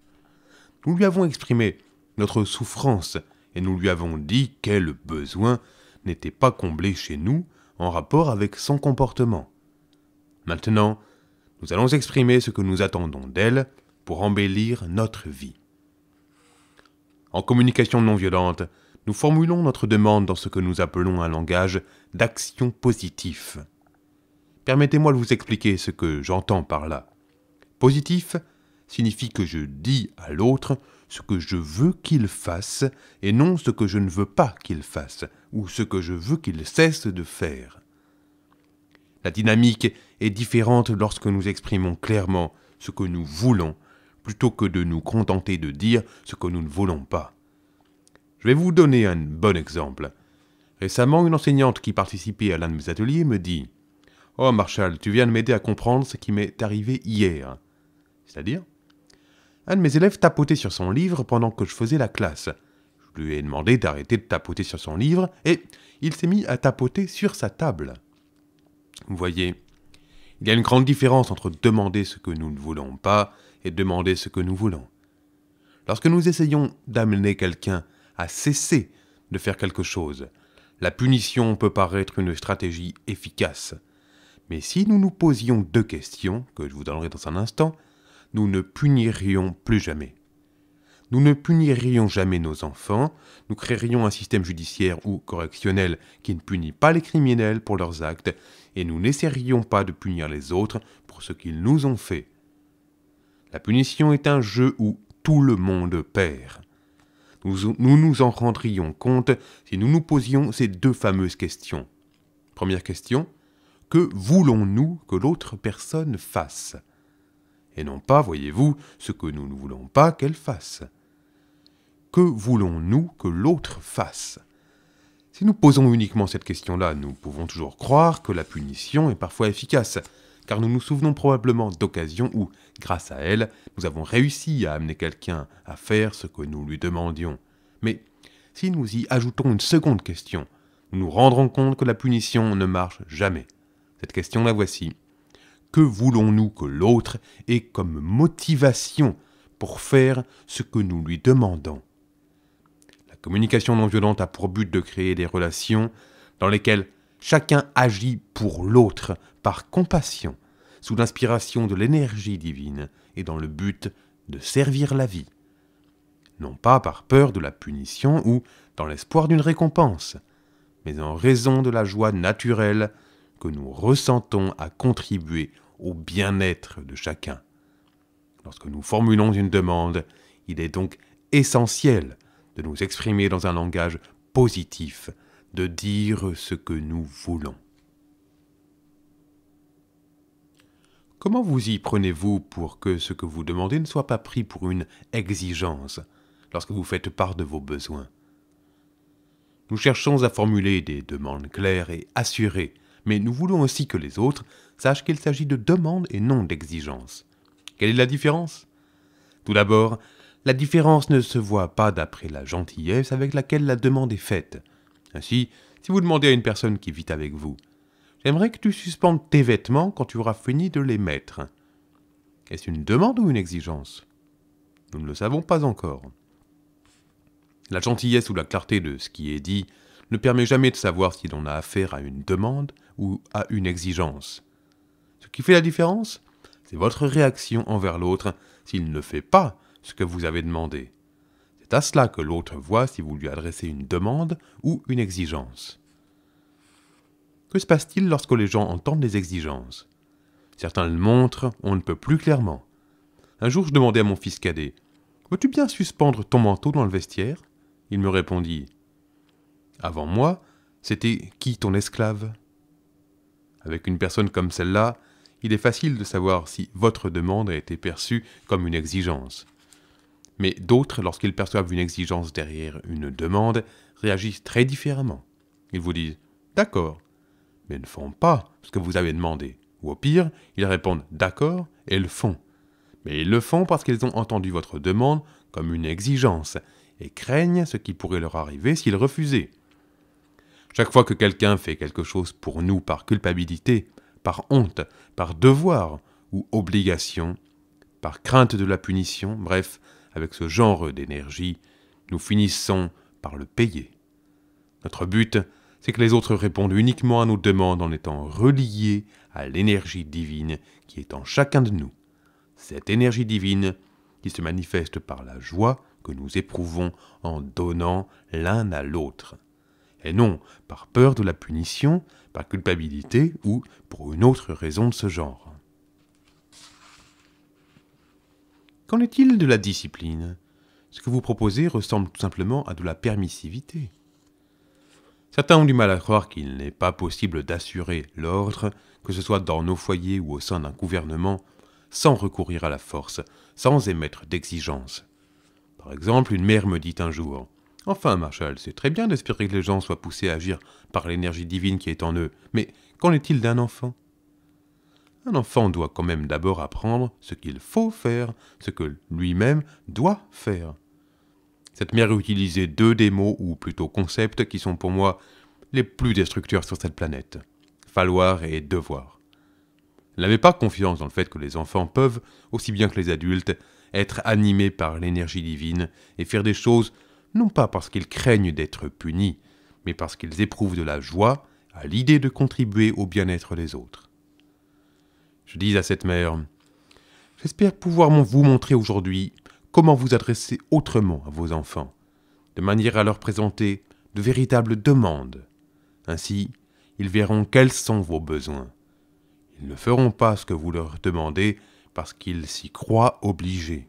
Nous lui avons exprimé notre souffrance et nous lui avons dit quels besoin n'étaient pas comblé chez nous en rapport avec son comportement. Maintenant, nous allons exprimer ce que nous attendons d'elle pour embellir notre vie. En communication non violente, nous formulons notre demande dans ce que nous appelons un langage d'action positif. Permettez-moi de vous expliquer ce que j'entends par là. Positif signifie que je dis à l'autre ce que je veux qu'il fasse et non ce que je ne veux pas qu'il fasse ou ce que je veux qu'il cesse de faire. La dynamique est différente lorsque nous exprimons clairement ce que nous voulons plutôt que de nous contenter de dire ce que nous ne voulons pas. Je vais vous donner un bon exemple. Récemment, une enseignante qui participait à l'un de mes ateliers me dit ⁇ Oh Marshall, tu viens de m'aider à comprendre ce qui m'est arrivé hier. C'est-à-dire Un de mes élèves tapotait sur son livre pendant que je faisais la classe. Je lui ai demandé d'arrêter de tapoter sur son livre et il s'est mis à tapoter sur sa table. Vous voyez, il y a une grande différence entre demander ce que nous ne voulons pas et demander ce que nous voulons. Lorsque nous essayons d'amener quelqu'un à cesser de faire quelque chose. La punition peut paraître une stratégie efficace. Mais si nous nous posions deux questions, que je vous donnerai dans un instant, nous ne punirions plus jamais. Nous ne punirions jamais nos enfants, nous créerions un système judiciaire ou correctionnel qui ne punit pas les criminels pour leurs actes, et nous n'essaierions pas de punir les autres pour ce qu'ils nous ont fait. La punition est un jeu où tout le monde perd nous, nous en rendrions compte si nous nous posions ces deux fameuses questions. Première question, que voulons-nous que l'autre personne fasse Et non pas, voyez-vous, ce que nous ne voulons pas qu'elle fasse. Que voulons-nous que l'autre fasse Si nous posons uniquement cette question-là, nous pouvons toujours croire que la punition est parfois efficace, car nous nous souvenons probablement d'occasions où, grâce à elle, nous avons réussi à amener quelqu'un à faire ce que nous lui demandions. Mais si nous y ajoutons une seconde question, nous nous rendrons compte que la punition ne marche jamais. Cette question la voici. Que voulons-nous que l'autre ait comme motivation pour faire ce que nous lui demandons La communication non violente a pour but de créer des relations dans lesquelles chacun agit pour l'autre par compassion sous l'inspiration de l'énergie divine et dans le but de servir la vie. Non pas par peur de la punition ou dans l'espoir d'une récompense, mais en raison de la joie naturelle que nous ressentons à contribuer au bien-être de chacun. Lorsque nous formulons une demande, il est donc essentiel de nous exprimer dans un langage positif, de dire ce que nous voulons. Comment vous y prenez-vous pour que ce que vous demandez ne soit pas pris pour une exigence lorsque vous faites part de vos besoins Nous cherchons à formuler des demandes claires et assurées, mais nous voulons aussi que les autres sachent qu'il s'agit de demandes et non d'exigences. Quelle est la différence Tout d'abord, la différence ne se voit pas d'après la gentillesse avec laquelle la demande est faite. Ainsi, si vous demandez à une personne qui vit avec vous J'aimerais que tu suspendes tes vêtements quand tu auras fini de les mettre. Est-ce une demande ou une exigence Nous ne le savons pas encore. La gentillesse ou la clarté de ce qui est dit ne permet jamais de savoir si l'on a affaire à une demande ou à une exigence. Ce qui fait la différence, c'est votre réaction envers l'autre s'il ne fait pas ce que vous avez demandé. C'est à cela que l'autre voit si vous lui adressez une demande ou une exigence. Que se passe-t-il lorsque les gens entendent des exigences Certains le montrent, on ne peut plus clairement. Un jour, je demandais à mon fils cadet Veux-tu bien suspendre ton manteau dans le vestiaire Il me répondit Avant moi, c'était qui ton esclave Avec une personne comme celle-là, il est facile de savoir si votre demande a été perçue comme une exigence. Mais d'autres, lorsqu'ils perçoivent une exigence derrière une demande, réagissent très différemment. Ils vous disent D'accord, mais ne font pas ce que vous avez demandé. Ou au pire, ils répondent d'accord et le font. Mais ils le font parce qu'ils ont entendu votre demande comme une exigence et craignent ce qui pourrait leur arriver s'ils refusaient. Chaque fois que quelqu'un fait quelque chose pour nous par culpabilité, par honte, par devoir ou obligation, par crainte de la punition, bref, avec ce genre d'énergie, nous finissons par le payer. Notre but c'est que les autres répondent uniquement à nos demandes en étant reliés à l'énergie divine qui est en chacun de nous. Cette énergie divine qui se manifeste par la joie que nous éprouvons en donnant l'un à l'autre. Et non par peur de la punition, par culpabilité ou pour une autre raison de ce genre. Qu'en est-il de la discipline Ce que vous proposez ressemble tout simplement à de la permissivité. Certains ont du mal à croire qu'il n'est pas possible d'assurer l'ordre, que ce soit dans nos foyers ou au sein d'un gouvernement, sans recourir à la force, sans émettre d'exigences. Par exemple, une mère me dit un jour Enfin, Marshall, c'est très bien d'espérer que les gens soient poussés à agir par l'énergie divine qui est en eux, mais qu'en est-il d'un enfant Un enfant doit quand même d'abord apprendre ce qu'il faut faire, ce que lui-même doit faire. Cette mère utilisait deux des mots, ou plutôt concepts, qui sont pour moi les plus destructeurs sur cette planète. Falloir et devoir. Elle n'avait pas confiance dans le fait que les enfants peuvent, aussi bien que les adultes, être animés par l'énergie divine et faire des choses non pas parce qu'ils craignent d'être punis, mais parce qu'ils éprouvent de la joie à l'idée de contribuer au bien-être des autres. Je dis à cette mère, J'espère pouvoir vous montrer aujourd'hui comment vous adresser autrement à vos enfants, de manière à leur présenter de véritables demandes. Ainsi, ils verront quels sont vos besoins. Ils ne feront pas ce que vous leur demandez parce qu'ils s'y croient obligés.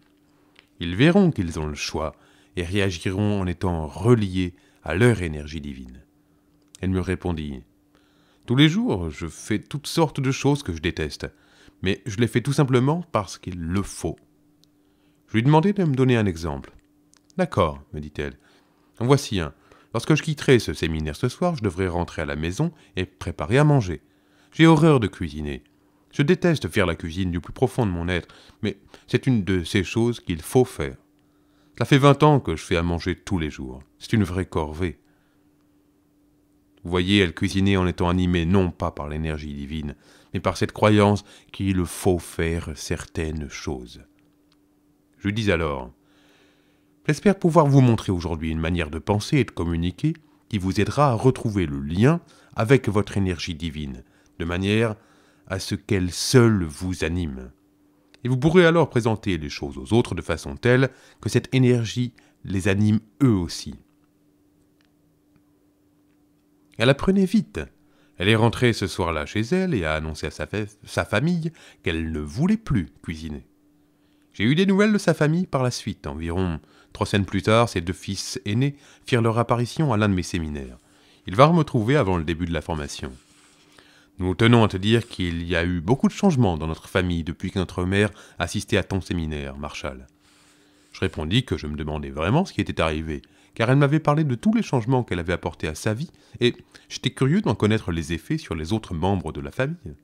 Ils verront qu'ils ont le choix et réagiront en étant reliés à leur énergie divine. Elle me répondit Tous les jours, je fais toutes sortes de choses que je déteste, mais je les fais tout simplement parce qu'il le faut. Je lui demandai de me donner un exemple. D'accord, me dit-elle. voici un. Lorsque je quitterai ce séminaire ce soir, je devrai rentrer à la maison et préparer à manger. J'ai horreur de cuisiner. Je déteste faire la cuisine du plus profond de mon être, mais c'est une de ces choses qu'il faut faire. Ça fait vingt ans que je fais à manger tous les jours. C'est une vraie corvée. Vous voyez, elle cuisinait en étant animée non pas par l'énergie divine, mais par cette croyance qu'il faut faire certaines choses. Je dis alors J'espère pouvoir vous montrer aujourd'hui une manière de penser et de communiquer qui vous aidera à retrouver le lien avec votre énergie divine, de manière à ce qu'elle seule vous anime. Et vous pourrez alors présenter les choses aux autres de façon telle que cette énergie les anime eux aussi. Elle apprenait vite. Elle est rentrée ce soir-là chez elle et a annoncé à sa, sa famille qu'elle ne voulait plus cuisiner. J'ai eu des nouvelles de sa famille par la suite. Environ trois semaines plus tard, ses deux fils aînés firent leur apparition à l'un de mes séminaires. Ils vinrent me trouver avant le début de la formation. Nous tenons à te dire qu'il y a eu beaucoup de changements dans notre famille depuis que notre mère assistait à ton séminaire, Marshall. Je répondis que je me demandais vraiment ce qui était arrivé, car elle m'avait parlé de tous les changements qu'elle avait apportés à sa vie, et j'étais curieux d'en connaître les effets sur les autres membres de la famille.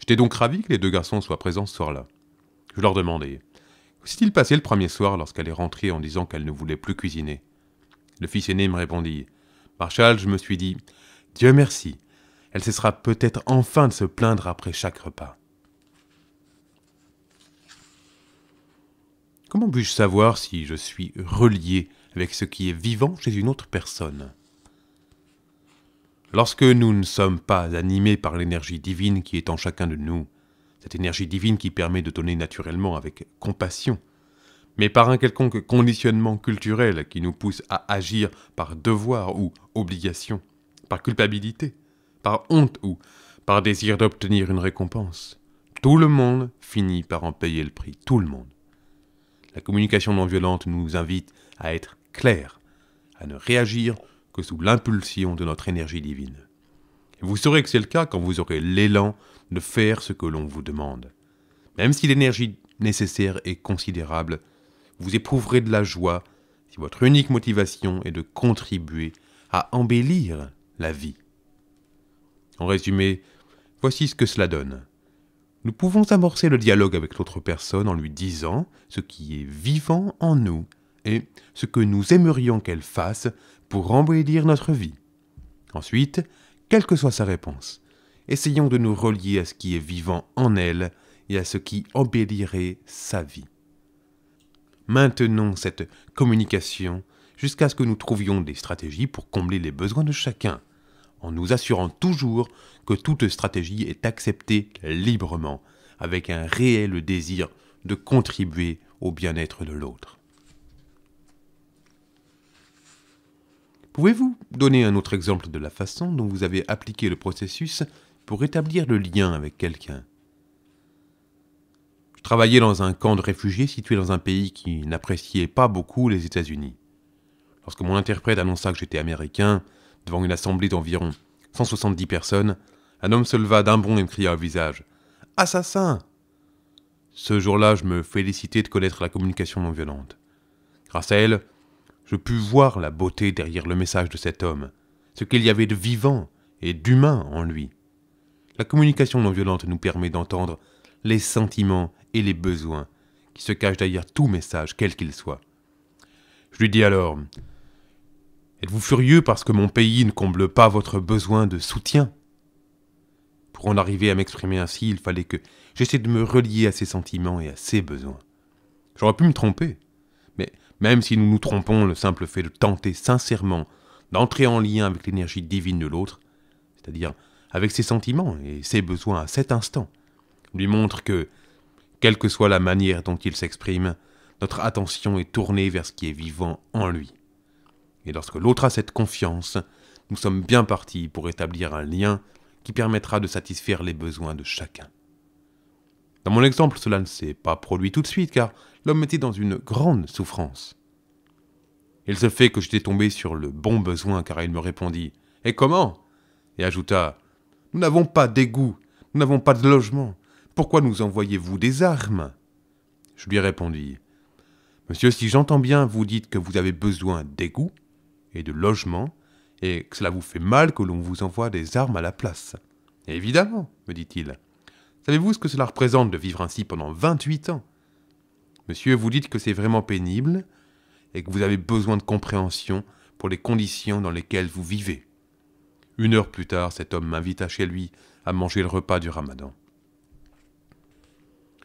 J'étais donc ravi que les deux garçons soient présents ce soir-là. Je leur demandai il passé le premier soir lorsqu'elle est rentrée en disant qu'elle ne voulait plus cuisiner Le fils aîné me répondit Marshall, je me suis dit Dieu merci, elle cessera peut-être enfin de se plaindre après chaque repas. Comment puis-je savoir si je suis relié avec ce qui est vivant chez une autre personne Lorsque nous ne sommes pas animés par l'énergie divine qui est en chacun de nous, cette énergie divine qui permet de donner naturellement avec compassion, mais par un quelconque conditionnement culturel qui nous pousse à agir par devoir ou obligation, par culpabilité, par honte ou par désir d'obtenir une récompense. Tout le monde finit par en payer le prix, tout le monde. La communication non violente nous invite à être clair, à ne réagir que sous l'impulsion de notre énergie divine. vous saurez que c'est le cas quand vous aurez l'élan de faire ce que l'on vous demande. Même si l'énergie nécessaire est considérable, vous éprouverez de la joie si votre unique motivation est de contribuer à embellir la vie. En résumé, voici ce que cela donne. Nous pouvons amorcer le dialogue avec l'autre personne en lui disant ce qui est vivant en nous et ce que nous aimerions qu'elle fasse pour embellir notre vie. Ensuite, quelle que soit sa réponse, essayons de nous relier à ce qui est vivant en elle et à ce qui embellirait sa vie. Maintenons cette communication jusqu'à ce que nous trouvions des stratégies pour combler les besoins de chacun, en nous assurant toujours que toute stratégie est acceptée librement, avec un réel désir de contribuer au bien-être de l'autre. Pouvez-vous donner un autre exemple de la façon dont vous avez appliqué le processus pour établir le lien avec quelqu'un. Je travaillais dans un camp de réfugiés situé dans un pays qui n'appréciait pas beaucoup les États-Unis. Lorsque mon interprète annonça que j'étais américain, devant une assemblée d'environ 170 personnes, un homme se leva d'un bond et me cria au visage Assassin Ce jour-là, je me félicitais de connaître la communication non violente. Grâce à elle, je pus voir la beauté derrière le message de cet homme, ce qu'il y avait de vivant et d'humain en lui. La communication non violente nous permet d'entendre les sentiments et les besoins qui se cachent derrière tout message, quel qu'il soit. Je lui dis alors Êtes-vous furieux parce que mon pays ne comble pas votre besoin de soutien Pour en arriver à m'exprimer ainsi, il fallait que j'essaie de me relier à ses sentiments et à ses besoins. J'aurais pu me tromper, mais même si nous nous trompons, le simple fait de tenter sincèrement d'entrer en lien avec l'énergie divine de l'autre, c'est-à-dire avec ses sentiments et ses besoins à cet instant, lui montre que, quelle que soit la manière dont il s'exprime, notre attention est tournée vers ce qui est vivant en lui. Et lorsque l'autre a cette confiance, nous sommes bien partis pour établir un lien qui permettra de satisfaire les besoins de chacun. Dans mon exemple, cela ne s'est pas produit tout de suite car l'homme était dans une grande souffrance. Il se fait que j'étais tombé sur le bon besoin car il me répondit Et comment et ajouta nous n'avons pas d'égout, nous n'avons pas de logement. Pourquoi nous envoyez-vous des armes Je lui répondis Monsieur, si j'entends bien, vous dites que vous avez besoin d'égout et de logement, et que cela vous fait mal que l'on vous envoie des armes à la place. Évidemment, me dit-il. Savez-vous ce que cela représente de vivre ainsi pendant 28 ans Monsieur, vous dites que c'est vraiment pénible et que vous avez besoin de compréhension pour les conditions dans lesquelles vous vivez. Une heure plus tard, cet homme m'invita chez lui à manger le repas du ramadan.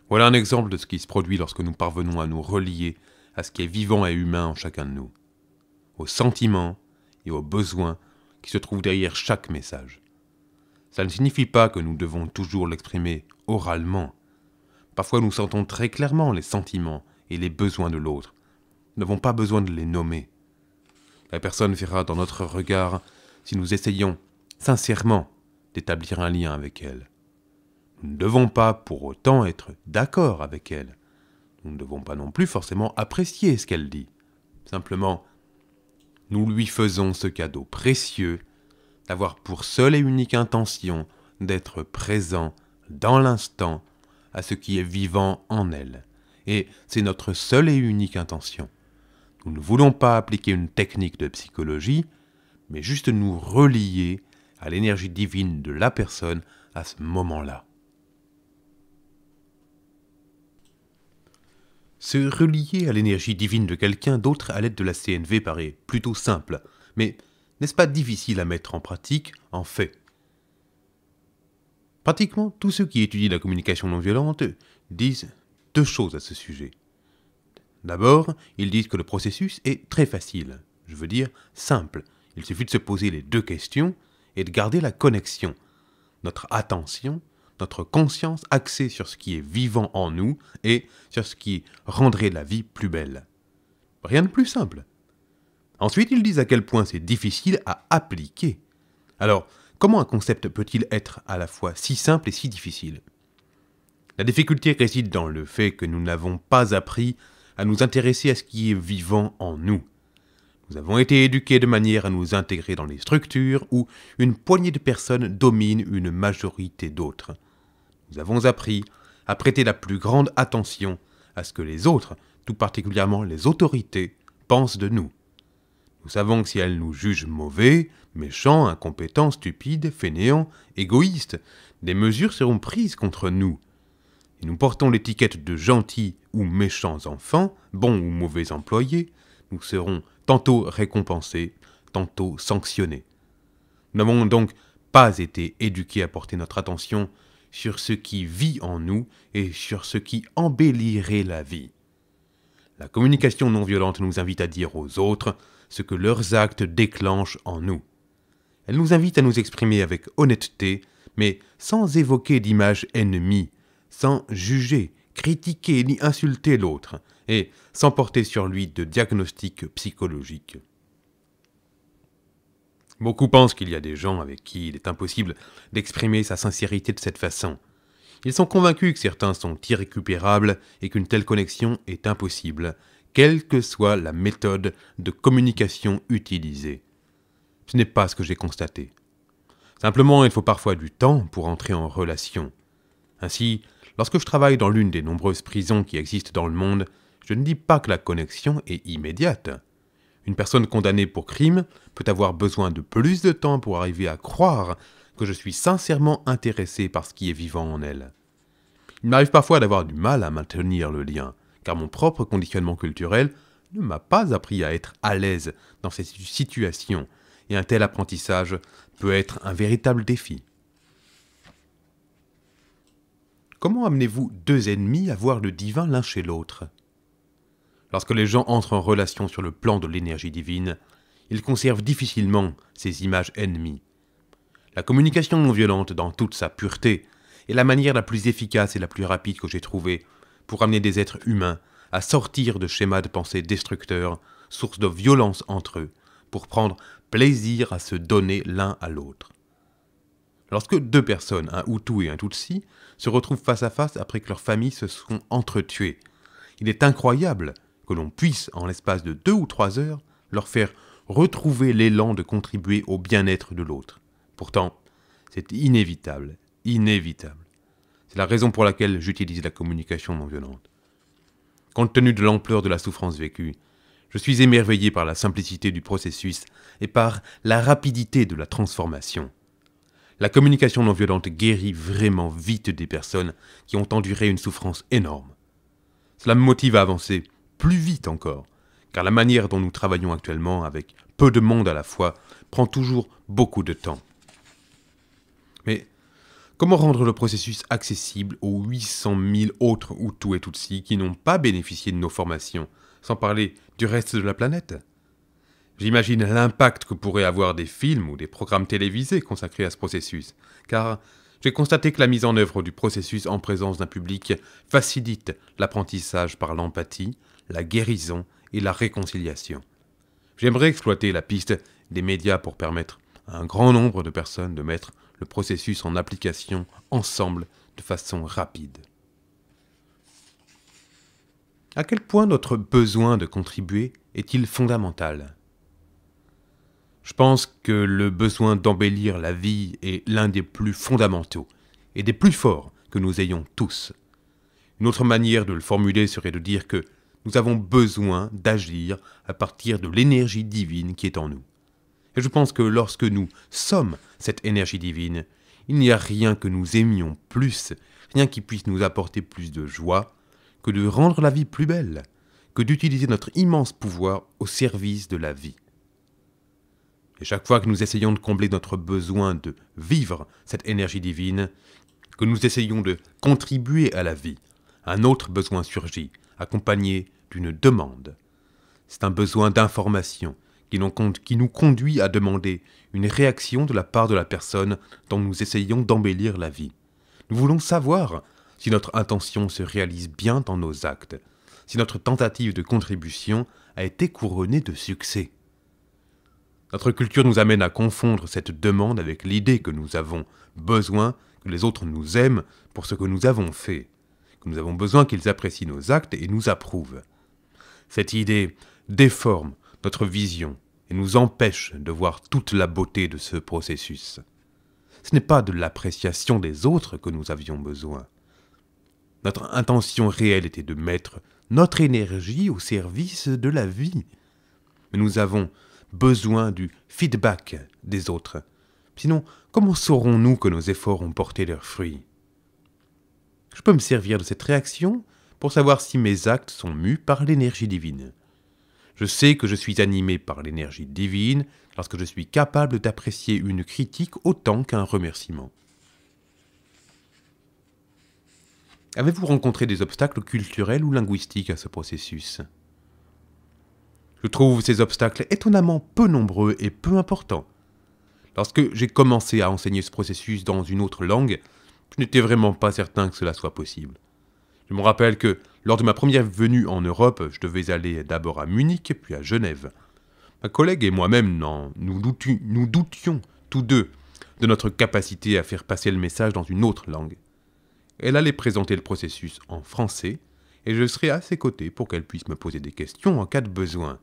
Voilà un exemple de ce qui se produit lorsque nous parvenons à nous relier à ce qui est vivant et humain en chacun de nous, aux sentiments et aux besoins qui se trouvent derrière chaque message. Ça ne signifie pas que nous devons toujours l'exprimer oralement. Parfois nous sentons très clairement les sentiments et les besoins de l'autre. Nous n'avons pas besoin de les nommer. La personne verra dans notre regard si nous essayons sincèrement d'établir un lien avec elle. Nous ne devons pas pour autant être d'accord avec elle. Nous ne devons pas non plus forcément apprécier ce qu'elle dit. Simplement, nous lui faisons ce cadeau précieux d'avoir pour seule et unique intention d'être présent dans l'instant à ce qui est vivant en elle. Et c'est notre seule et unique intention. Nous ne voulons pas appliquer une technique de psychologie, mais juste nous relier à l'énergie divine de la personne à ce moment-là. Se relier à l'énergie divine de quelqu'un d'autre à l'aide de la CNV paraît plutôt simple, mais n'est-ce pas difficile à mettre en pratique, en fait Pratiquement tous ceux qui étudient la communication non violente disent deux choses à ce sujet. D'abord, ils disent que le processus est très facile, je veux dire simple, il suffit de se poser les deux questions et de garder la connexion. Notre attention, notre conscience axée sur ce qui est vivant en nous et sur ce qui rendrait la vie plus belle. Rien de plus simple. Ensuite, ils disent à quel point c'est difficile à appliquer. Alors, comment un concept peut-il être à la fois si simple et si difficile La difficulté réside dans le fait que nous n'avons pas appris à nous intéresser à ce qui est vivant en nous. Nous avons été éduqués de manière à nous intégrer dans les structures où une poignée de personnes domine une majorité d'autres. Nous avons appris à prêter la plus grande attention à ce que les autres, tout particulièrement les autorités, pensent de nous. Nous savons que si elles nous jugent mauvais, méchants, incompétents, stupides, fainéants, égoïstes, des mesures seront prises contre nous. et nous portons l'étiquette de gentils ou méchants enfants, bons ou mauvais employés, nous serons tantôt récompensés, tantôt sanctionnés. Nous n'avons donc pas été éduqués à porter notre attention sur ce qui vit en nous et sur ce qui embellirait la vie. La communication non violente nous invite à dire aux autres ce que leurs actes déclenchent en nous. Elle nous invite à nous exprimer avec honnêteté, mais sans évoquer d'image ennemie, sans juger, critiquer ni insulter l'autre, et sans porter sur lui de diagnostic psychologique. Beaucoup pensent qu'il y a des gens avec qui il est impossible d'exprimer sa sincérité de cette façon. Ils sont convaincus que certains sont irrécupérables et qu'une telle connexion est impossible, quelle que soit la méthode de communication utilisée. Ce n'est pas ce que j'ai constaté. Simplement, il faut parfois du temps pour entrer en relation. Ainsi, lorsque je travaille dans l'une des nombreuses prisons qui existent dans le monde, je ne dis pas que la connexion est immédiate. Une personne condamnée pour crime peut avoir besoin de plus de temps pour arriver à croire que je suis sincèrement intéressé par ce qui est vivant en elle. Il m'arrive parfois d'avoir du mal à maintenir le lien, car mon propre conditionnement culturel ne m'a pas appris à être à l'aise dans cette situation et un tel apprentissage peut être un véritable défi. Comment amenez-vous deux ennemis à voir le divin l'un chez l'autre Lorsque les gens entrent en relation sur le plan de l'énergie divine, ils conservent difficilement ces images ennemies. La communication non violente dans toute sa pureté est la manière la plus efficace et la plus rapide que j'ai trouvée pour amener des êtres humains à sortir de schémas de pensée destructeurs, source de violence entre eux, pour prendre plaisir à se donner l'un à l'autre. Lorsque deux personnes, un Hutu et un Tutsi, se retrouvent face à face après que leurs familles se sont entretuées, il est incroyable que l'on puisse, en l'espace de deux ou trois heures, leur faire retrouver l'élan de contribuer au bien-être de l'autre. Pourtant, c'est inévitable, inévitable. C'est la raison pour laquelle j'utilise la communication non violente. Compte tenu de l'ampleur de la souffrance vécue, je suis émerveillé par la simplicité du processus et par la rapidité de la transformation. La communication non violente guérit vraiment vite des personnes qui ont enduré une souffrance énorme. Cela me motive à avancer plus vite encore, car la manière dont nous travaillons actuellement, avec peu de monde à la fois, prend toujours beaucoup de temps. Mais comment rendre le processus accessible aux 800 000 autres Hutus et Tutsis qui n'ont pas bénéficié de nos formations, sans parler du reste de la planète J'imagine l'impact que pourraient avoir des films ou des programmes télévisés consacrés à ce processus, car j'ai constaté que la mise en œuvre du processus en présence d'un public facilite l'apprentissage par l'empathie, la guérison et la réconciliation. J'aimerais exploiter la piste des médias pour permettre à un grand nombre de personnes de mettre le processus en application ensemble de façon rapide. À quel point notre besoin de contribuer est-il fondamental Je pense que le besoin d'embellir la vie est l'un des plus fondamentaux et des plus forts que nous ayons tous. Une autre manière de le formuler serait de dire que nous avons besoin d'agir à partir de l'énergie divine qui est en nous. Et je pense que lorsque nous sommes cette énergie divine, il n'y a rien que nous aimions plus, rien qui puisse nous apporter plus de joie, que de rendre la vie plus belle, que d'utiliser notre immense pouvoir au service de la vie. Et chaque fois que nous essayons de combler notre besoin de vivre cette énergie divine, que nous essayons de contribuer à la vie, un autre besoin surgit, accompagné d'une demande. C'est un besoin d'information qui nous conduit à demander une réaction de la part de la personne dont nous essayons d'embellir la vie. Nous voulons savoir si notre intention se réalise bien dans nos actes, si notre tentative de contribution a été couronnée de succès. Notre culture nous amène à confondre cette demande avec l'idée que nous avons besoin que les autres nous aiment pour ce que nous avons fait, que nous avons besoin qu'ils apprécient nos actes et nous approuvent. Cette idée déforme notre vision et nous empêche de voir toute la beauté de ce processus. Ce n'est pas de l'appréciation des autres que nous avions besoin. Notre intention réelle était de mettre notre énergie au service de la vie. Mais nous avons besoin du feedback des autres. Sinon, comment saurons-nous que nos efforts ont porté leurs fruits Je peux me servir de cette réaction pour savoir si mes actes sont mus par l'énergie divine. Je sais que je suis animé par l'énergie divine lorsque je suis capable d'apprécier une critique autant qu'un remerciement. Avez-vous rencontré des obstacles culturels ou linguistiques à ce processus Je trouve ces obstacles étonnamment peu nombreux et peu importants. Lorsque j'ai commencé à enseigner ce processus dans une autre langue, je n'étais vraiment pas certain que cela soit possible. Je me rappelle que lors de ma première venue en Europe, je devais aller d'abord à Munich puis à Genève. Ma collègue et moi-même, nous, doutions, tous deux de notre capacité à faire passer le message dans une autre langue. Elle allait présenter le processus en français et je serais à ses côtés pour qu'elle puisse me poser des questions en cas de besoin.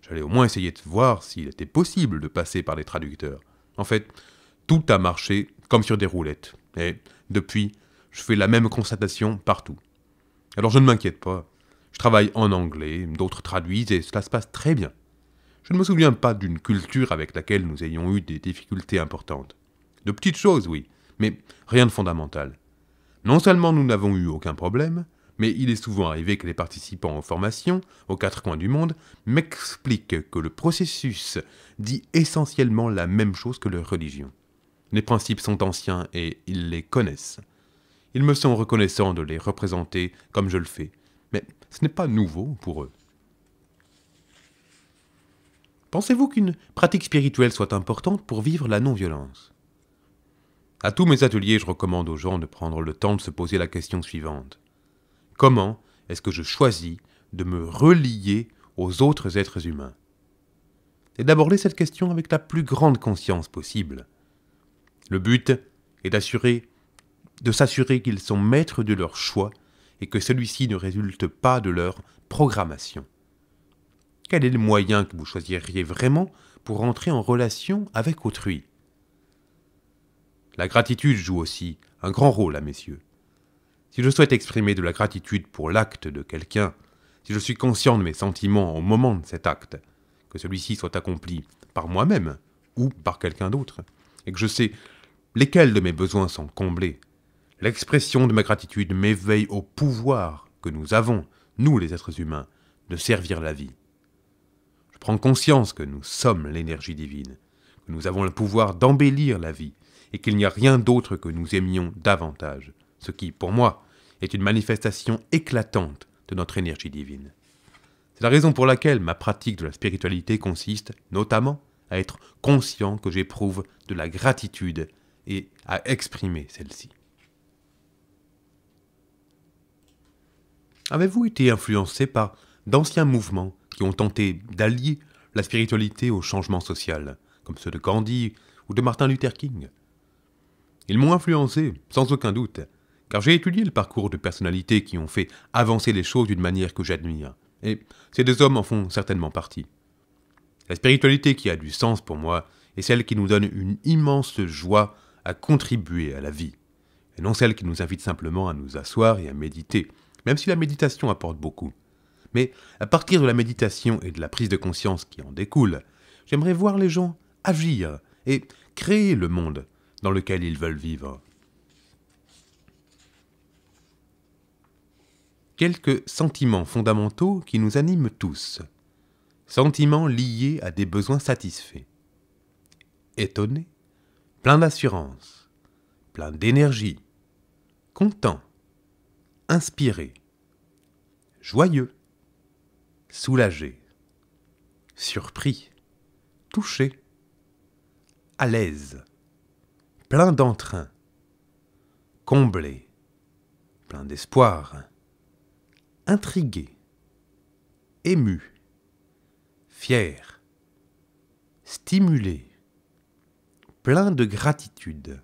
J'allais au moins essayer de voir s'il était possible de passer par les traducteurs. En fait, tout a marché comme sur des roulettes. Et depuis, je fais la même constatation partout. Alors je ne m'inquiète pas. Je travaille en anglais, d'autres traduisent et cela se passe très bien. Je ne me souviens pas d'une culture avec laquelle nous ayons eu des difficultés importantes. De petites choses, oui, mais rien de fondamental. Non seulement nous n'avons eu aucun problème, mais il est souvent arrivé que les participants en formation, aux quatre coins du monde, m'expliquent que le processus dit essentiellement la même chose que leur religion. Les principes sont anciens et ils les connaissent. Ils me sont reconnaissants de les représenter comme je le fais, mais ce n'est pas nouveau pour eux. Pensez-vous qu'une pratique spirituelle soit importante pour vivre la non-violence À tous mes ateliers, je recommande aux gens de prendre le temps de se poser la question suivante. Comment est-ce que je choisis de me relier aux autres êtres humains Et d'aborder cette question avec la plus grande conscience possible. Le but est d'assurer de s'assurer qu'ils sont maîtres de leur choix et que celui-ci ne résulte pas de leur programmation. Quel est le moyen que vous choisiriez vraiment pour entrer en relation avec autrui La gratitude joue aussi un grand rôle à mes yeux. Si je souhaite exprimer de la gratitude pour l'acte de quelqu'un, si je suis conscient de mes sentiments au moment de cet acte, que celui-ci soit accompli par moi-même ou par quelqu'un d'autre, et que je sais lesquels de mes besoins sont comblés, L'expression de ma gratitude m'éveille au pouvoir que nous avons, nous les êtres humains, de servir la vie. Je prends conscience que nous sommes l'énergie divine, que nous avons le pouvoir d'embellir la vie, et qu'il n'y a rien d'autre que nous aimions davantage, ce qui, pour moi, est une manifestation éclatante de notre énergie divine. C'est la raison pour laquelle ma pratique de la spiritualité consiste, notamment, à être conscient que j'éprouve de la gratitude et à exprimer celle-ci. Avez-vous été influencé par d'anciens mouvements qui ont tenté d'allier la spiritualité au changement social, comme ceux de Gandhi ou de Martin Luther King Ils m'ont influencé, sans aucun doute, car j'ai étudié le parcours de personnalités qui ont fait avancer les choses d'une manière que j'admire, et ces deux hommes en font certainement partie. La spiritualité qui a du sens pour moi est celle qui nous donne une immense joie à contribuer à la vie, et non celle qui nous invite simplement à nous asseoir et à méditer, même si la méditation apporte beaucoup. Mais à partir de la méditation et de la prise de conscience qui en découle, j'aimerais voir les gens agir et créer le monde dans lequel ils veulent vivre. Quelques sentiments fondamentaux qui nous animent tous. Sentiments liés à des besoins satisfaits. Étonné, plein d'assurance, plein d'énergie, content, inspiré, joyeux, soulagé, surpris, touché, à l'aise, plein d'entrain, comblé, plein d'espoir, intrigué, ému, fier, stimulé, plein de gratitude,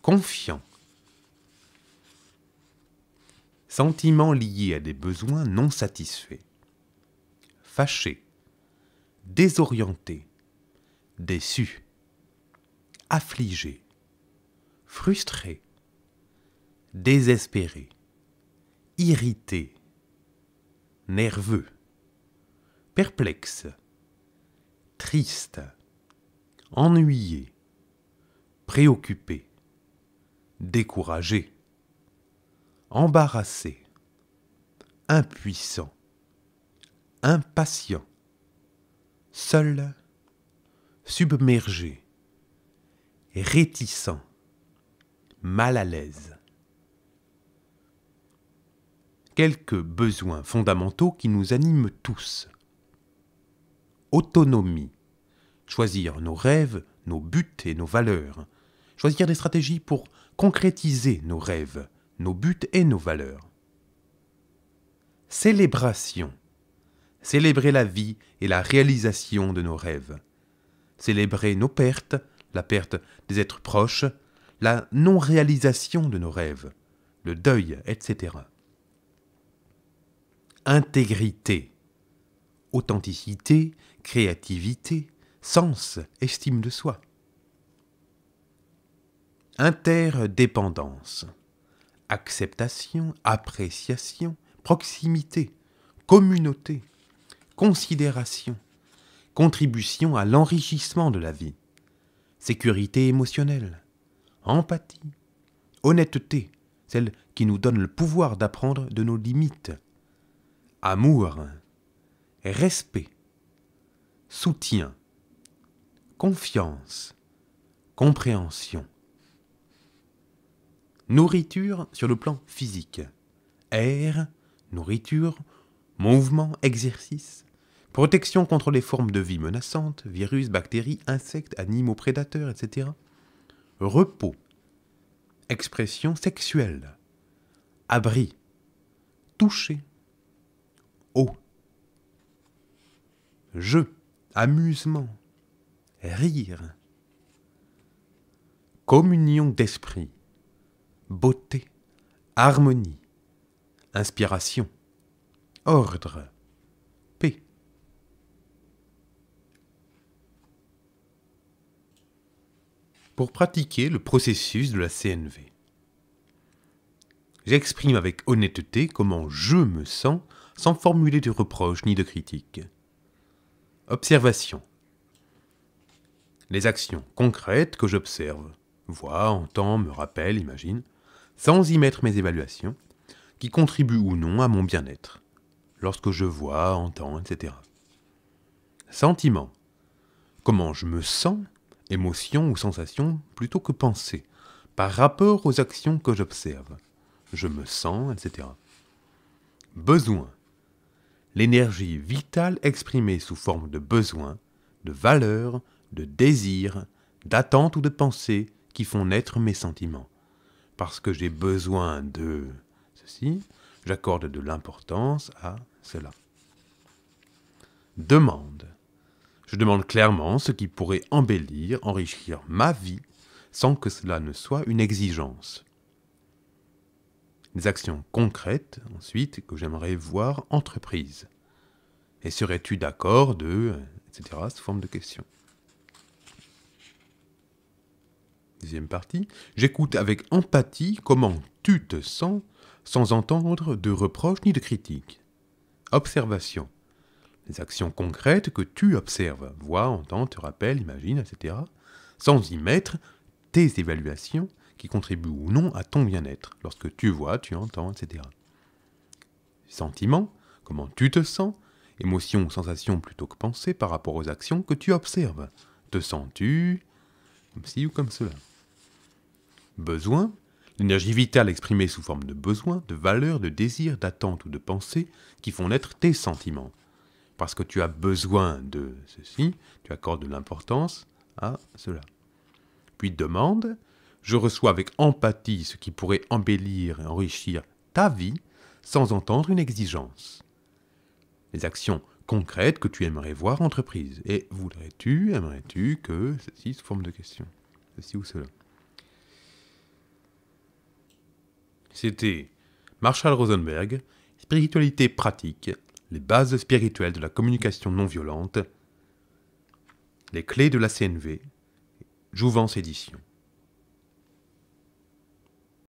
confiant, Sentiments liés à des besoins non satisfaits. Fâché, désorienté, déçu, affligé, frustré, désespéré, irrité, nerveux, perplexe, triste, ennuyé, préoccupé, découragé, embarrassé, impuissant, impatient, seul, submergé, réticent, mal à l'aise. Quelques besoins fondamentaux qui nous animent tous. Autonomie, choisir nos rêves, nos buts et nos valeurs, choisir des stratégies pour concrétiser nos rêves, nos buts et nos valeurs. Célébration. Célébrer la vie et la réalisation de nos rêves. Célébrer nos pertes, la perte des êtres proches, la non-réalisation de nos rêves, le deuil, etc. Intégrité. Authenticité, créativité, sens, estime de soi. Interdépendance acceptation, appréciation, proximité, communauté, considération, contribution à l'enrichissement de la vie, sécurité émotionnelle, empathie, honnêteté, celle qui nous donne le pouvoir d'apprendre de nos limites, amour, respect, soutien, confiance, compréhension nourriture sur le plan physique. Air, nourriture, mouvement, exercice, protection contre les formes de vie menaçantes, virus, bactéries, insectes, animaux prédateurs, etc. Repos, expression sexuelle, abri, toucher, eau, jeu, amusement, rire, communion d'esprit beauté, harmonie, inspiration, ordre, paix. Pour pratiquer le processus de la CNV, j'exprime avec honnêteté comment je me sens sans formuler de reproches ni de critiques. Observation. Les actions concrètes que j'observe, vois, entends, me rappelle, imagine, sans y mettre mes évaluations, qui contribuent ou non à mon bien-être, lorsque je vois, entends, etc. Sentiment. Comment je me sens, émotion ou sensation, plutôt que pensée, par rapport aux actions que j'observe. Je me sens, etc. Besoin. L'énergie vitale exprimée sous forme de besoin, de valeur, de désir, d'attente ou de pensée qui font naître mes sentiments parce que j'ai besoin de ceci, j'accorde de l'importance à cela. Demande. Je demande clairement ce qui pourrait embellir, enrichir ma vie, sans que cela ne soit une exigence. Des actions concrètes, ensuite, que j'aimerais voir entreprises. Et serais-tu d'accord de... etc. sous forme de question. Deuxième partie. J'écoute avec empathie comment tu te sens sans entendre de reproches ni de critiques. Observation. Les actions concrètes que tu observes, vois, entends, te rappelles, imagines, etc., sans y mettre tes évaluations qui contribuent ou non à ton bien-être, lorsque tu vois, tu entends, etc. Sentiment, comment tu te sens, émotion ou sensation plutôt que pensée par rapport aux actions que tu observes. Te sens-tu comme ci ou comme cela Besoin, l'énergie vitale exprimée sous forme de besoin, de valeur, de désir, d'attente ou de pensée qui font naître tes sentiments. Parce que tu as besoin de ceci, tu accordes de l'importance à cela. Puis demande, je reçois avec empathie ce qui pourrait embellir et enrichir ta vie sans entendre une exigence. Les actions concrètes que tu aimerais voir entreprises. Et voudrais-tu, aimerais-tu que ceci sous forme de question Ceci ou cela. C'était Marshall Rosenberg, Spiritualité pratique, les bases spirituelles de la communication non violente, les clés de la CNV, Jouvence Édition.